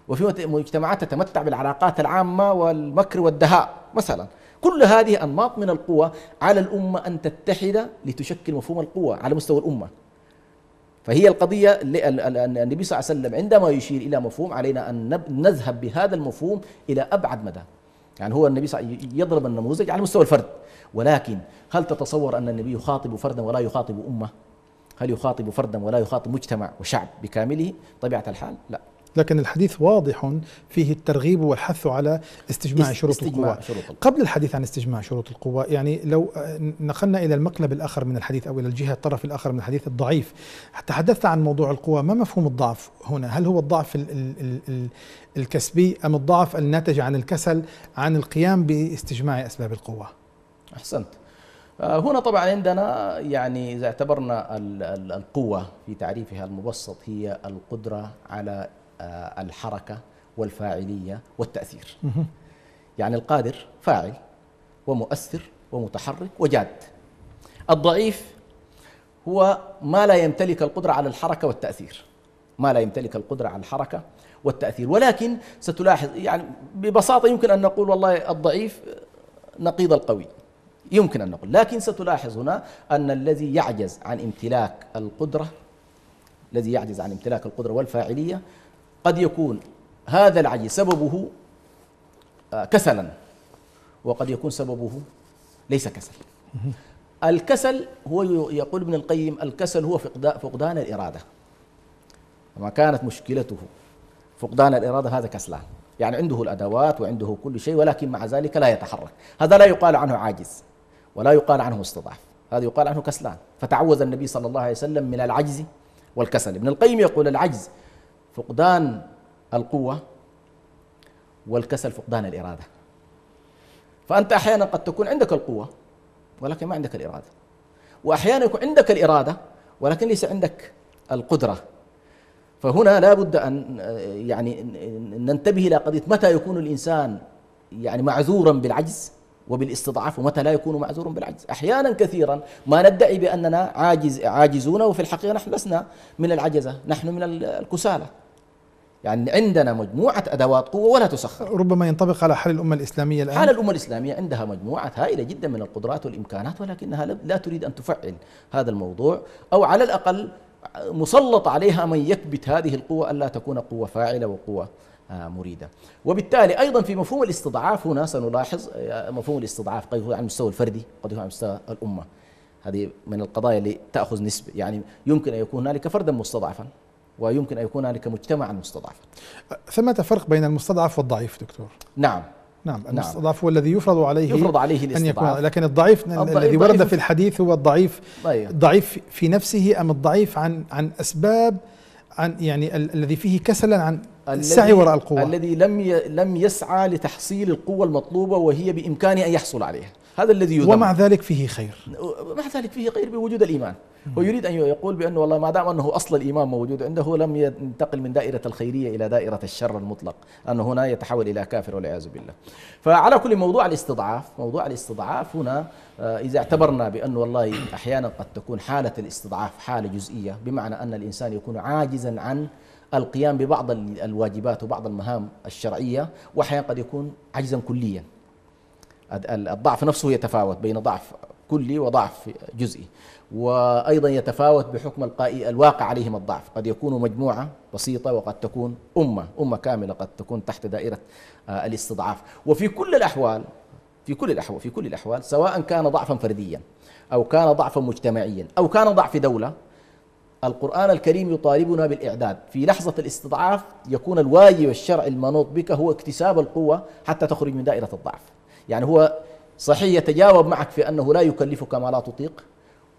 وفي مجتمعات تتمتع بالعلاقات العامه والمكر والدهاء مثلا كل هذه انماط من القوى على الامه ان تتحد لتشكل مفهوم القوه على مستوى الامه فهي القضية النبي صلى الله عليه وسلم عندما يشير إلى مفهوم علينا أن نذهب بهذا المفهوم إلى أبعد مدى يعني هو النبي يضرب النموذج على مستوى الفرد ولكن هل تتصور أن النبي يخاطب فردا ولا يخاطب أمة هل يخاطب فردا ولا يخاطب مجتمع وشعب بكامله طبيعة الحال لا لكن الحديث واضح فيه الترغيب والحث على استجماع شروط استجماع القوى شروط قبل الحديث عن استجماع شروط القوى يعني لو نقلنا إلى المقلب الآخر من الحديث أو إلى الجهة الطرف الآخر من الحديث الضعيف تحدثت عن موضوع القوى ما مفهوم الضعف هنا هل هو الضعف الـ الـ الـ الكسبي أم الضعف الناتج عن الكسل عن القيام باستجماع أسباب القوة أحسنت آه، هنا طبعا عندنا يعني إذا اعتبرنا القوة في تعريفها المبسط هي القدرة على آه، الحركه والفاعليه والتاثير يعني القادر فاعل ومؤثر ومتحرك وجاد الضعيف هو ما لا يمتلك القدره على الحركه والتاثير ما لا يمتلك القدره على الحركه والتاثير ولكن ستلاحظ يعني ببساطه يمكن ان نقول والله الضعيف نقيض القوي يمكن ان نقول لكن ستلاحظ هنا ان الذي يعجز عن امتلاك القدره الذي يعجز عن امتلاك القدره والفاعليه قد يكون هذا العجز سببه آه، كسلا وقد يكون سببه ليس كسل الكسل هو يقول ابن القيم الكسل هو فقدان الإرادة ما كانت مشكلته فقدان الإرادة هذا كسلان يعني عنده الأدوات وعنده كل شيء ولكن مع ذلك لا يتحرك هذا لا يقال عنه عاجز ولا يقال عنه مستضعف هذا يقال عنه كسلان فتعوذ النبي صلى الله عليه وسلم من العجز والكسل ابن القيم يقول العجز فقدان القوة والكسل فقدان الإرادة فأنت أحيانا قد تكون عندك القوة ولكن ما عندك الإرادة وأحيانا يكون عندك الإرادة ولكن ليس عندك القدرة فهنا لا بد أن يعني ننتبه إلى قضية متى يكون الإنسان يعني معذورا بالعجز وبالاستضعاف ومتى لا يكون معذورا بالعجز أحيانا كثيرا ما ندعي بأننا عاجز عاجزون وفي الحقيقة نحن لسنا من العجزة نحن من الكسالى يعني عندنا مجموعة أدوات قوة ولا تسخر ربما ينطبق على حال الأمة الإسلامية الآن حال الأمة الإسلامية عندها مجموعة هائلة جدا من القدرات والإمكانات ولكنها لا تريد أن تفعل هذا الموضوع أو على الأقل مسلط عليها من يكبت هذه القوة ألا تكون قوة فاعلة وقوة آه، مريدة وبالتالي أيضا في مفهوم الاستضعاف هنا سنلاحظ آه، مفهوم الاستضعاف قد هو على المستوى الفردي قد هو على مستوى الأمة هذه من القضايا اللي تأخذ نسبة يعني يمكن أن يكون هنالك فردا مستضعفا ويمكن أن يكون هناك مجتمعا مستضعفا ثمة فرق بين المستضعف والضعيف دكتور نعم. نعم نعم المستضعف هو الذي يفرض عليه يفرض عليه الاستضعاف أن يكون لكن الضعيف الذي ورد في الحديث هو الضعيف طيب. ضعيف في نفسه أم الضعيف عن عن أسباب عن يعني الذي فيه كسلا عن السعي وراء القوة الذي لم لم يسعى لتحصيل القوة المطلوبة وهي بإمكانه أن يحصل عليها هذا الذي يذم ومع ذلك فيه خير مع ذلك فيه خير بوجود الإيمان هو يريد أن يقول بأنه والله ما دام أنه أصل الإيمان موجود عنده لم ينتقل من دائرة الخيرية إلى دائرة الشر المطلق أنه هنا يتحول إلى كافر والعياذ بالله فعلى كل موضوع الاستضعاف موضوع الاستضعاف هنا آه، إذا اعتبرنا بأنه والله أحيانا قد تكون حالة الاستضعاف حالة جزئية بمعنى أن الإنسان يكون عاجزا عن القيام ببعض الواجبات وبعض المهام الشرعية وأحيانا قد يكون عجزا كليا الضعف نفسه يتفاوت بين ضعف كلي وضعف جزئي وأيضا يتفاوت بحكم الواقع عليهم الضعف قد يكون مجموعة بسيطة وقد تكون أمة أمة كاملة قد تكون تحت دائرة آه، الاستضعاف وفي كل الأحوال في كل الأحوال في كل الأحوال سواء كان ضعفا فرديا أو كان ضعفا مجتمعيا أو كان ضعف دولة القرآن الكريم يطالبنا بالإعداد في لحظة الاستضعاف يكون الواجب الشرعي المنوط بك هو اكتساب القوة حتى تخرج من دائرة الضعف يعني هو صحيح يتجاوب معك في أنه لا يكلفك ما لا تطيق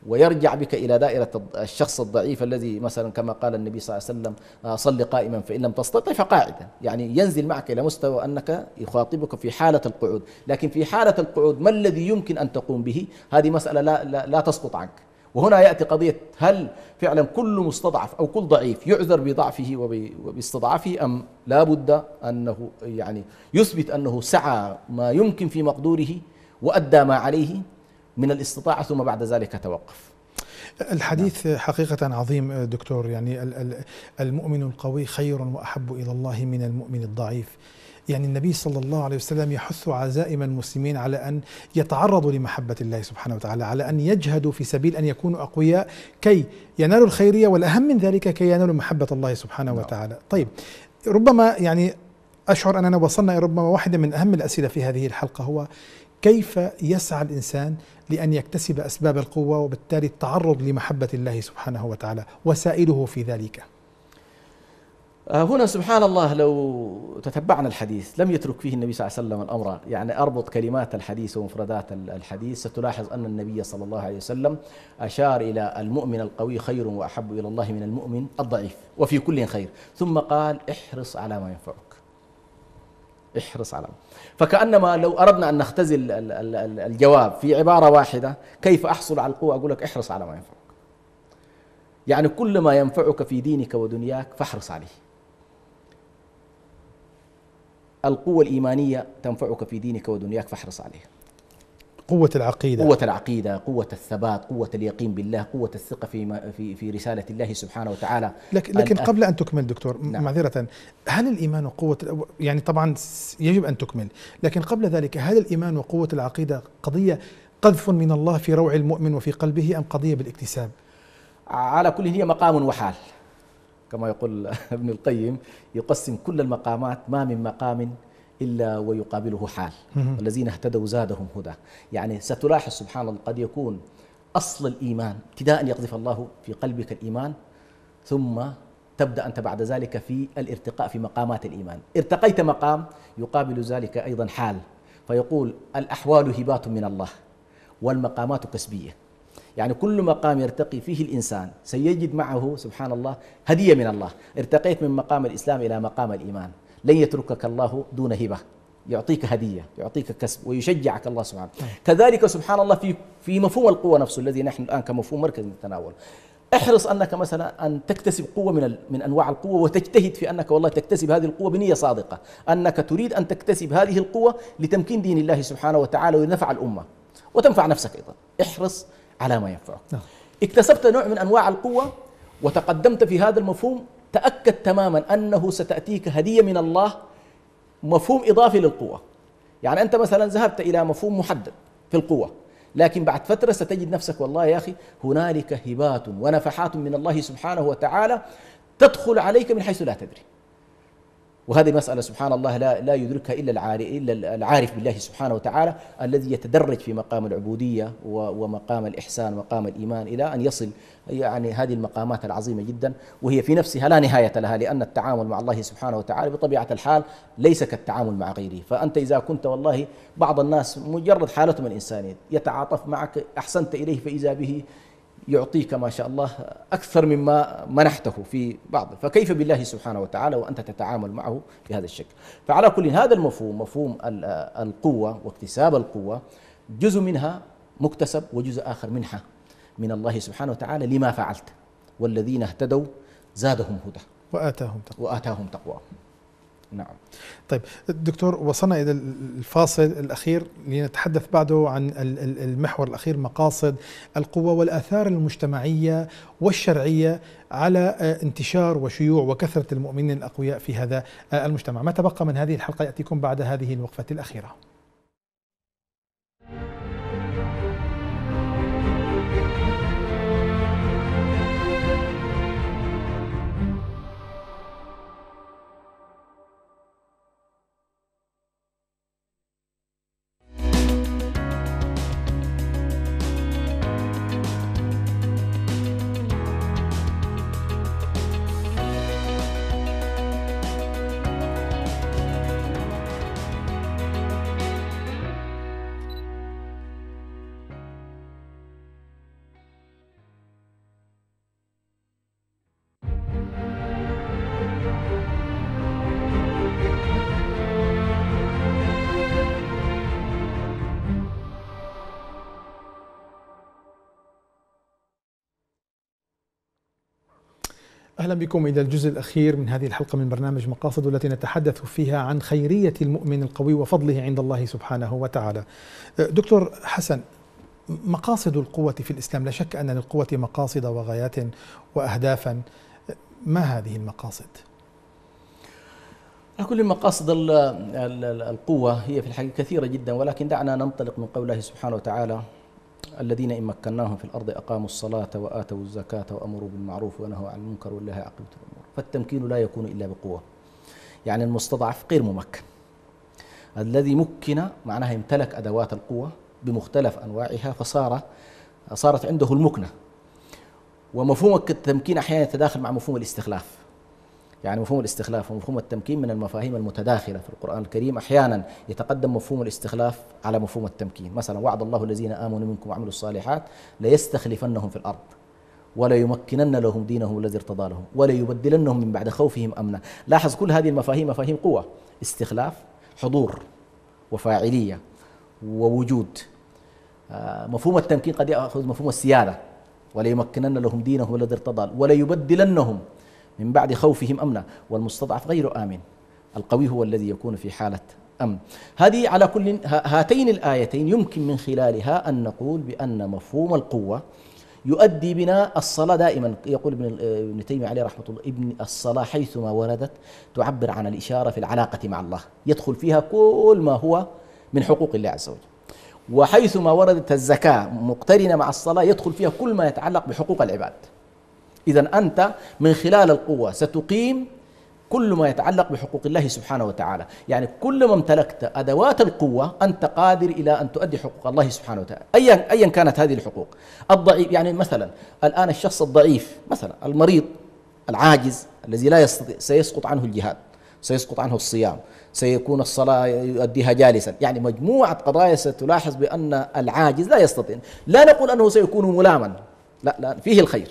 ويرجع بك إلى دائرة الشخص الضعيف الذي مثلا كما قال النبي صلى الله عليه وسلم آه، صل قائما فإن لم تستطع فقاعدا يعني ينزل معك إلى مستوى أنك يخاطبك في حالة القعود لكن في حالة القعود ما الذي يمكن أن تقوم به هذه مسألة لا, لا, لا تسقط عنك وهنا يأتي قضية هل فعلا كل مستضعف أو كل ضعيف يعذر بضعفه وباستضعافه أم لا بد أنه يعني يثبت أنه سعى ما يمكن في مقدوره وأدى ما عليه من الاستطاعة ثم بعد ذلك توقف الحديث نعم. حقيقة عظيم دكتور يعني المؤمن القوي خير وأحب إلى الله من المؤمن الضعيف يعني النبي صلى الله عليه وسلم يحث عزائم المسلمين على أن يتعرضوا لمحبة الله سبحانه وتعالى على أن يجهدوا في سبيل أن يكونوا أقوياء كي ينالوا الخيرية والأهم من ذلك كي ينالوا محبة الله سبحانه نعم. وتعالى طيب ربما يعني أشعر أننا وصلنا ربما واحدة من أهم الأسئلة في هذه الحلقة هو كيف يسعى الانسان لان يكتسب اسباب القوه وبالتالي التعرض لمحبه الله سبحانه وتعالى وسائله في ذلك آه، هنا سبحان الله لو تتبعنا الحديث لم يترك فيه النبي صلى الله عليه وسلم الأمر يعني أربط كلمات الحديث ومفردات الحديث ستلاحظ أن النبي صلى الله عليه وسلم أشار إلى المؤمن القوي خير وأحب إلى الله من المؤمن الضعيف وفي كل خير ثم قال احرص على ما ينفعك احرص على فكأنما لو أردنا أن نختزل الجواب في عبارة واحدة كيف أحصل على القوة أقول لك احرص على ما ينفعك يعني كل ما ينفعك في دينك ودنياك فاحرص عليه القوة الإيمانية تنفعك في دينك ودنياك فاحرص عليها قوة العقيدة قوة العقيدة، قوة الثبات، قوة اليقين بالله، قوة الثقة في في في رسالة الله سبحانه وتعالى لكن, لكن قبل أن تكمل دكتور نعم. معذرة، هل الإيمان وقوة يعني طبعا يجب أن تكمل، لكن قبل ذلك هل الإيمان وقوة العقيدة قضية قذف من الله في روع المؤمن وفي قلبه أم قضية بالاكتساب؟ على كل هي مقام وحال، كما يقول ابن القيم يقسم كل المقامات ما من مقام إلا ويقابله حال والذين اهتدوا زادهم هدى يعني ستلاحظ سبحان الله قد يكون أصل الإيمان ابتداء يقذف الله في قلبك الإيمان ثم تبدأ أنت بعد ذلك في الارتقاء في مقامات الإيمان ارتقيت مقام يقابل ذلك أيضا حال فيقول الأحوال هبات من الله والمقامات كسبية يعني كل مقام يرتقي فيه الإنسان سيجد معه سبحان الله هدية من الله ارتقيت من مقام الإسلام إلى مقام الإيمان لن يتركك الله دون هبة يعطيك هدية يعطيك كسب ويشجعك الله سبحانه كذلك سبحان الله في في مفهوم القوة نفسه الذي نحن الآن كمفهوم مركز نتناول احرص انك مثلا ان تكتسب قوه من من انواع القوه وتجتهد في انك والله تكتسب هذه القوه بنيه صادقه، انك تريد ان تكتسب هذه القوه لتمكين دين الله سبحانه وتعالى ولنفع الامه وتنفع نفسك ايضا، احرص على ما ينفعك نعم. اكتسبت نوع من أنواع القوة وتقدمت في هذا المفهوم تأكد تماما أنه ستأتيك هدية من الله مفهوم إضافي للقوة يعني أنت مثلا ذهبت إلى مفهوم محدد في القوة لكن بعد فترة ستجد نفسك والله يا أخي هنالك هبات ونفحات من الله سبحانه وتعالى تدخل عليك من حيث لا تدري وهذه مسألة سبحان الله لا لا يدركها إلا إلا العارف بالله سبحانه وتعالى الذي يتدرج في مقام العبودية ومقام الإحسان ومقام الإيمان إلى أن يصل يعني هذه المقامات العظيمة جدا وهي في نفسها لا نهاية لها لأن التعامل مع الله سبحانه وتعالى بطبيعة الحال ليس كالتعامل مع غيره فأنت إذا كنت والله بعض الناس مجرد حالتهم الإنسانية يتعاطف معك أحسنت إليه فإذا به يعطيك ما شاء الله أكثر مما منحته في بعض فكيف بالله سبحانه وتعالى وأنت تتعامل معه بهذا الشكل فعلى كل هذا المفهوم مفهوم القوة واكتساب القوة جزء منها مكتسب وجزء آخر منحة من الله سبحانه وتعالى لما فعلت والذين اهتدوا زادهم هدى وآتاهم تقوى وآتاهم تقوى. نعم طيب دكتور وصلنا إلى الفاصل الأخير لنتحدث بعده عن المحور الأخير مقاصد القوة والآثار المجتمعية والشرعية على آه، انتشار وشيوع وكثرة المؤمنين الأقوياء في هذا آه، المجتمع ما تبقى من هذه الحلقة يأتيكم بعد هذه الوقفة الأخيرة أهلا بكم إلى الجزء الأخير من هذه الحلقة من برنامج مقاصد والتي نتحدث فيها عن خيرية المؤمن القوي وفضله عند الله سبحانه وتعالى دكتور حسن مقاصد القوة في الإسلام لا شك أن للقوة مقاصد وغايات وأهدافا ما هذه المقاصد؟ كل مقاصد القوة هي في الحقيقة كثيرة جدا ولكن دعنا ننطلق من قول الله سبحانه وتعالى الذين إن مكناهم في الأرض أقاموا الصلاة وآتوا الزكاة وأمروا بالمعروف ونهوا عن المنكر والله عقبة الأمور فالتمكين لا يكون إلا بقوة يعني المستضعف غير ممكن الذي مكن معناها امتلك أدوات القوة بمختلف أنواعها فصار صارت عنده المكنة ومفهوم التمكين أحيانا يتداخل مع مفهوم الاستخلاف يعني مفهوم الاستخلاف ومفهوم التمكين من المفاهيم المتداخلة في القرآن الكريم أحيانا يتقدم مفهوم الاستخلاف على مفهوم التمكين مثلا وعد الله الذين آمنوا منكم وعملوا الصالحات ليستخلفنهم في الأرض ولا يمكنن لهم دينهم الذي ارتضى لهم ولا يبدلنهم من بعد خوفهم أمنا لاحظ كل هذه المفاهيم مفاهيم قوة استخلاف حضور وفاعلية ووجود آه، مفهوم التمكين قد يأخذ مفهوم السيادة ولا يمكنن لهم دينهم الذي ارتضى ولا يبدلنهم من بعد خوفهم امنا والمستضعف غير امن القوي هو الذي يكون في حاله امن هذه على كل هاتين الايتين يمكن من خلالها ان نقول بان مفهوم القوه يؤدي بنا الصلاة دائما يقول ابن ابن تيمية عليه رحمة الله ابن الصلاة حيثما وردت تعبر عن الإشارة في العلاقة مع الله يدخل فيها كل ما هو من حقوق الله عز وجل وحيثما وردت الزكاة مقترنة مع الصلاة يدخل فيها كل ما يتعلق بحقوق العباد إذا أنت من خلال القوة ستقيم كل ما يتعلق بحقوق الله سبحانه وتعالى يعني كل ما امتلكت أدوات القوة أنت قادر إلى أن تؤدي حقوق الله سبحانه وتعالى أيا أيا كانت هذه الحقوق الضعيف يعني مثلا الآن الشخص الضعيف مثلا المريض العاجز الذي لا يستطيع سيسقط عنه الجهاد سيسقط عنه الصيام سيكون الصلاة يؤديها جالسا يعني مجموعة قضايا ستلاحظ بأن العاجز لا يستطيع لا نقول أنه سيكون ملاما لا لا فيه الخير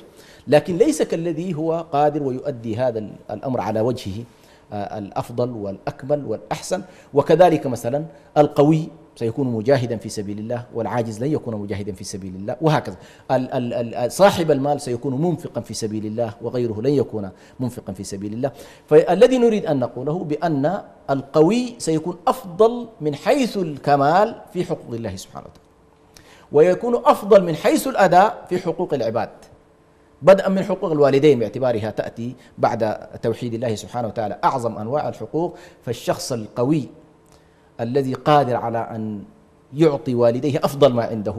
لكن ليس كالذي هو قادر ويؤدي هذا الأمر على وجهه آه، الأفضل والأكمل والأحسن وكذلك مثلا القوي سيكون مجاهدا في سبيل الله والعاجز لن يكون مجاهدا في سبيل الله وهكذا صاحب المال سيكون منفقا في سبيل الله وغيره لن يكون منفقا في سبيل الله فالذي نريد أن نقوله بأن القوي سيكون أفضل من حيث الكمال في حقوق الله سبحانه وتعالى ويكون أفضل من حيث الأداء في حقوق العباد بدءا من حقوق الوالدين باعتبارها تأتي بعد توحيد الله سبحانه وتعالى أعظم أنواع الحقوق فالشخص القوي الذي قادر على أن يعطي والديه أفضل ما عنده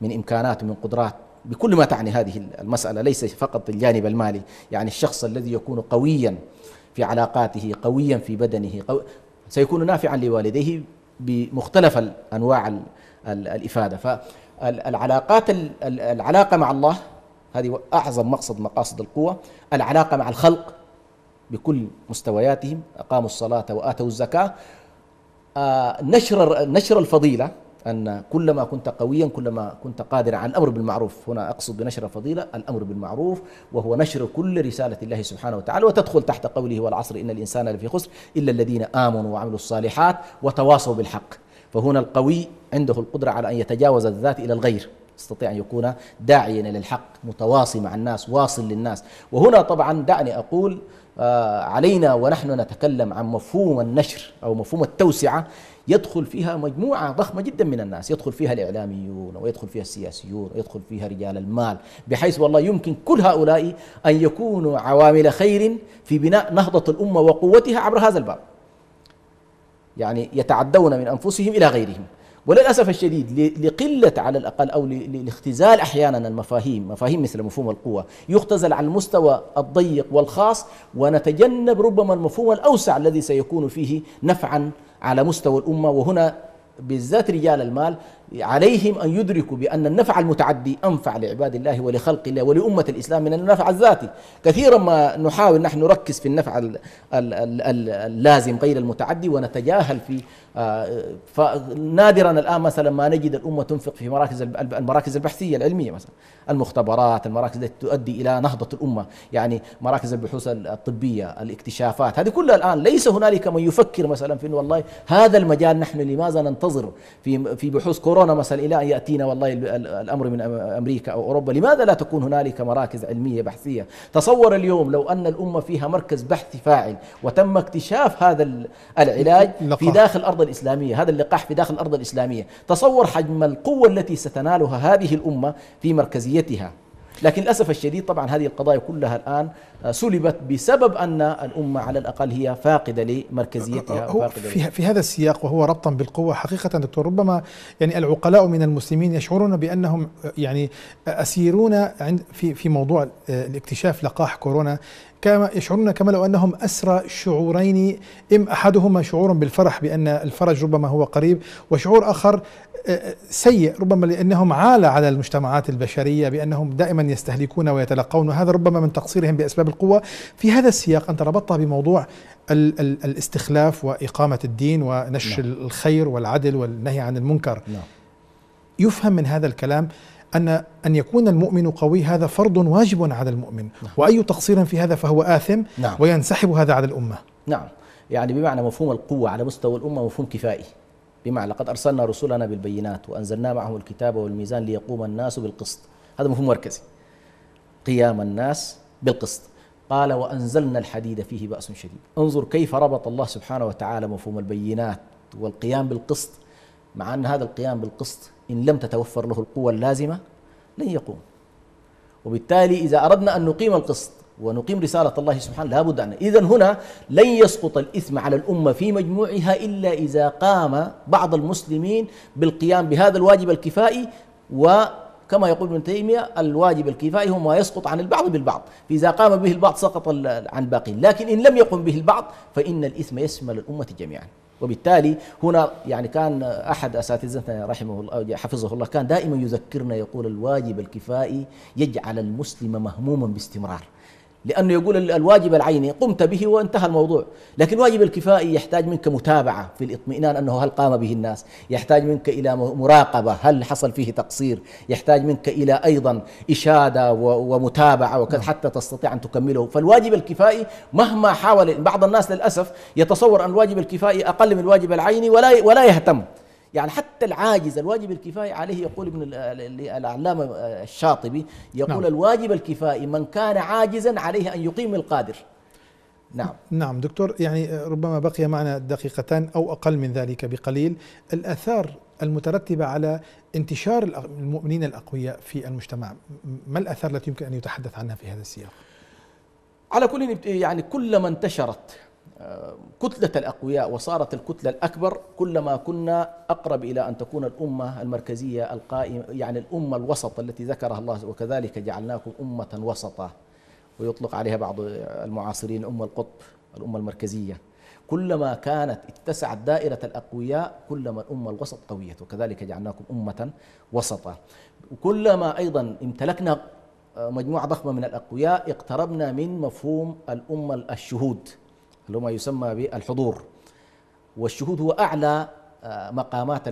من إمكانات ومن قدرات بكل ما تعني هذه المسألة ليس فقط الجانب المالي يعني الشخص الذي يكون قويا في علاقاته قويا في بدنه قو... سيكون نافعا لوالديه بمختلف الأنواع الإفادة فالعلاقات العلاقة مع الله هذه أعظم مقصد مقاصد القوة العلاقة مع الخلق بكل مستوياتهم أقاموا الصلاة وآتوا الزكاة آه، نشر نشر الفضيلة أن كلما كنت قويا كلما كنت قادرا على الأمر بالمعروف هنا أقصد بنشر الفضيلة الأمر بالمعروف وهو نشر كل رسالة الله سبحانه وتعالى وتدخل تحت قوله والعصر إن الإنسان لفي خسر إلا الذين آمنوا وعملوا الصالحات وتواصوا بالحق فهنا القوي عنده القدرة على أن يتجاوز الذات إلى الغير يستطيع أن يكون داعيا للحق متواصي مع الناس واصل للناس وهنا طبعا دعني أقول آه، علينا ونحن نتكلم عن مفهوم النشر أو مفهوم التوسعة يدخل فيها مجموعة ضخمة جدا من الناس يدخل فيها الإعلاميون ويدخل فيها السياسيون ويدخل فيها رجال المال بحيث والله يمكن كل هؤلاء أن يكونوا عوامل خير في بناء نهضة الأمة وقوتها عبر هذا الباب يعني يتعدون من أنفسهم إلى غيرهم وللاسف الشديد لقله على الاقل او لاختزال احيانا المفاهيم، مفاهيم مثل مفهوم القوه، يختزل على المستوى الضيق والخاص ونتجنب ربما المفهوم الاوسع الذي سيكون فيه نفعا على مستوى الامه وهنا بالذات رجال المال عليهم أن يدركوا بأن النفع المتعدي أنفع لعباد الله ولخلق الله ولأمة الإسلام من النفع الذاتي كثيرا ما نحاول نحن نركز في النفع اللازم غير المتعدي ونتجاهل في آه، نادرا الآن مثلا ما نجد الأمة تنفق في مراكز المراكز البحثية العلمية مثلا المختبرات المراكز التي تؤدي إلى نهضة الأمة يعني مراكز البحوث الطبية الاكتشافات هذه كلها الآن ليس هنالك من يفكر مثلا في أنه والله هذا المجال نحن لماذا ننتظر في في بحوث كورونا مثلا إلى أن يأتينا والله الأمر من أمريكا أو أوروبا لماذا لا تكون هنالك مراكز علمية بحثية تصور اليوم لو أن الأمة فيها مركز بحثي فاعل وتم اكتشاف هذا العلاج في داخل الأرض الإسلامية هذا اللقاح في داخل الأرض الإسلامية تصور حجم القوة التي ستنالها هذه الأمة في مركزيتها لكن للأسف الشديد طبعا هذه القضايا كلها الآن سلبت بسبب أن الأمة على الأقل هي فاقدة لمركزيتها هو فاقدة في, في هذا السياق وهو ربطا بالقوة حقيقة دكتور ربما يعني العقلاء من المسلمين يشعرون بأنهم يعني أسيرون عند في في موضوع الاكتشاف لقاح كورونا كما يشعرون كما لو انهم اسرى شعورين ام احدهما شعور بالفرح بان الفرج ربما هو قريب وشعور اخر آه، آه، سيء ربما لانهم عالى على المجتمعات البشريه بانهم دائما يستهلكون ويتلقون وهذا ربما من تقصيرهم باسباب القوة في هذا السياق أنت ربطتها بموضوع ال ال الاستخلاف وإقامة الدين ونشر لا. نعم. الخير والعدل والنهي عن المنكر نعم. يفهم من هذا الكلام أن أن يكون المؤمن قوي هذا فرض واجب على المؤمن نعم. وأي تقصير في هذا فهو آثم نعم. وينسحب هذا على الأمة نعم يعني بمعنى مفهوم القوة على مستوى الأمة مفهوم كفائي بمعنى لقد أرسلنا رسلنا بالبينات وأنزلنا معهم الكتاب والميزان ليقوم الناس بالقسط هذا مفهوم مركزي قيام الناس بالقسط قال وأنزلنا الحديد فيه بأس شديد انظر كيف ربط الله سبحانه وتعالى مفهوم البينات والقيام بالقسط مع أن هذا القيام بالقسط إن لم تتوفر له القوة اللازمة لن يقوم وبالتالي إذا أردنا أن نقيم القسط ونقيم رسالة الله سبحانه لا بد أن إذا هنا لن يسقط الإثم على الأمة في مجموعها إلا إذا قام بعض المسلمين بالقيام بهذا الواجب الكفائي و كما يقول ابن تيمية الواجب الكفائي هو ما يسقط عن البعض بالبعض فإذا قام به البعض سقط عن الباقين لكن إن لم يقم به البعض فإن الإثم يشمل الأمة جميعا وبالتالي هنا يعني كان احد اساتذتنا رحمه الله حفظه الله كان دائما يذكرنا يقول الواجب الكفائي يجعل المسلم مهموما باستمرار لأنه يقول الواجب العيني قمت به وانتهى الموضوع لكن واجب الكفائي يحتاج منك متابعة في الإطمئنان أنه هل قام به الناس يحتاج منك إلى مراقبة هل حصل فيه تقصير يحتاج منك إلى أيضا إشادة ومتابعة وكذا نعم. حتى تستطيع أن تكمله فالواجب الكفائي مهما حاول بعض الناس للأسف يتصور أن الواجب الكفائي أقل من الواجب العيني ولا ولا يهتم يعني حتى العاجز الواجب الكفائي عليه يقول ابن العلامة آه، الشاطبي يقول نعم. الواجب الكفائي من كان عاجزا عليه أن يقيم القادر نعم نعم دكتور يعني آه، ربما بقي معنا دقيقتان أو أقل من ذلك بقليل الأثار المترتبة على انتشار المؤمنين الأقوياء في المجتمع ما الأثار التي يمكن أن يتحدث عنها في هذا السياق؟ على كل يعني كلما انتشرت كتلة الأقوياء وصارت الكتلة الأكبر كلما كنا أقرب إلى أن تكون الأمة المركزية القائمة يعني الأمة الوسط التي ذكرها الله وكذلك جعلناكم أمة وسطة ويطلق عليها بعض المعاصرين أم القطب الأمة المركزية كلما كانت اتسعت دائرة الأقوياء كلما الأمة الوسط قوية وكذلك جعلناكم أمة وسطا وكلما أيضا امتلكنا آه، مجموعة ضخمة من الأقوياء اقتربنا من مفهوم الأمة الشهود اللي هو ما يسمى بالحضور والشهود هو أعلى آه، مقامات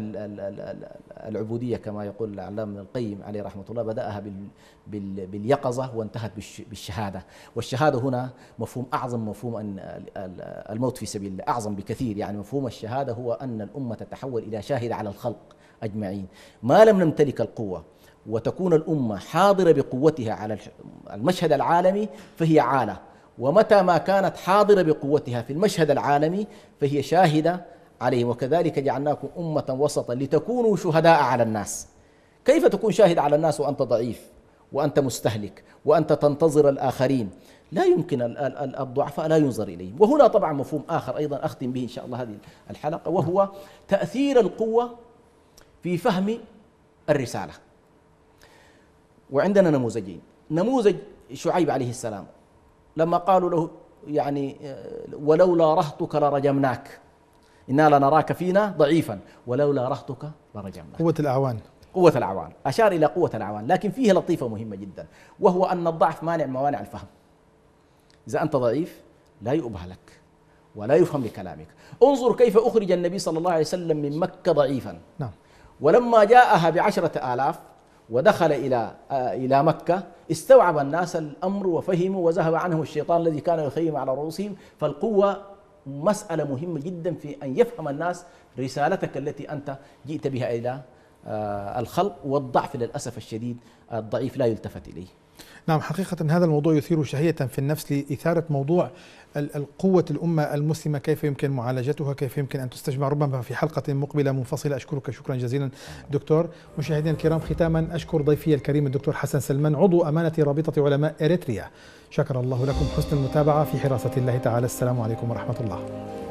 العبودية كما يقول العلام ابن القيم عليه رحمة الله بدأها باليقظة وانتهت بالشهادة والشهادة هنا مفهوم أعظم مفهوم أن الموت في سبيل الله أعظم بكثير يعني مفهوم الشهادة هو أن الأمة تتحول إلى شاهدة على الخلق أجمعين ما لم نمتلك القوة وتكون الأمة حاضرة بقوتها على المشهد العالمي فهي عالة ومتى ما كانت حاضرة بقوتها في المشهد العالمي فهي شاهدة عليهم وكذلك جعلناكم أمة وسطا لتكونوا شهداء على الناس كيف تكون شاهد على الناس وأنت ضعيف وأنت مستهلك وأنت تنتظر الآخرين لا يمكن الضعفاء لا ينظر إليهم وهنا طبعا مفهوم آخر أيضا أختم به إن شاء الله هذه الحلقة وهو تأثير القوة في فهم الرسالة وعندنا نموذجين نموذج شعيب عليه السلام لما قالوا له يعني ولولا رهطك لرجمناك إنا لنراك فينا ضعيفا ولولا رهطك لرجمناك قوة الأعوان قوة الأعوان أشار إلى قوة الأعوان لكن فيه لطيفة مهمة جدا وهو أن الضعف مانع موانع الفهم إذا أنت ضعيف لا يؤبه لك ولا يفهم لكلامك انظر كيف أخرج النبي صلى الله عليه وسلم من مكة ضعيفا نعم ولما جاءها بعشرة آلاف ودخل إلى آه، إلى مكة استوعب الناس الأمر وفهموا وذهب عنهم الشيطان الذي كان يخيم على رؤوسهم فالقوة مسألة مهمة جدا في أن يفهم الناس رسالتك التي أنت جئت بها إلى آه، الخلق والضعف للأسف الشديد الضعيف لا يلتفت إليه نعم حقيقة هذا الموضوع يثير شهية في النفس لإثارة موضوع القوة الأمة المسلمة كيف يمكن معالجتها كيف يمكن أن تستجمع ربما في حلقة مقبلة منفصلة أشكرك شكرا جزيلا دكتور مشاهدينا الكرام ختاما أشكر ضيفي الكريم الدكتور حسن سلمان عضو أمانة رابطة علماء إريتريا شكر الله لكم حسن المتابعة في حراسة الله تعالى السلام عليكم ورحمة الله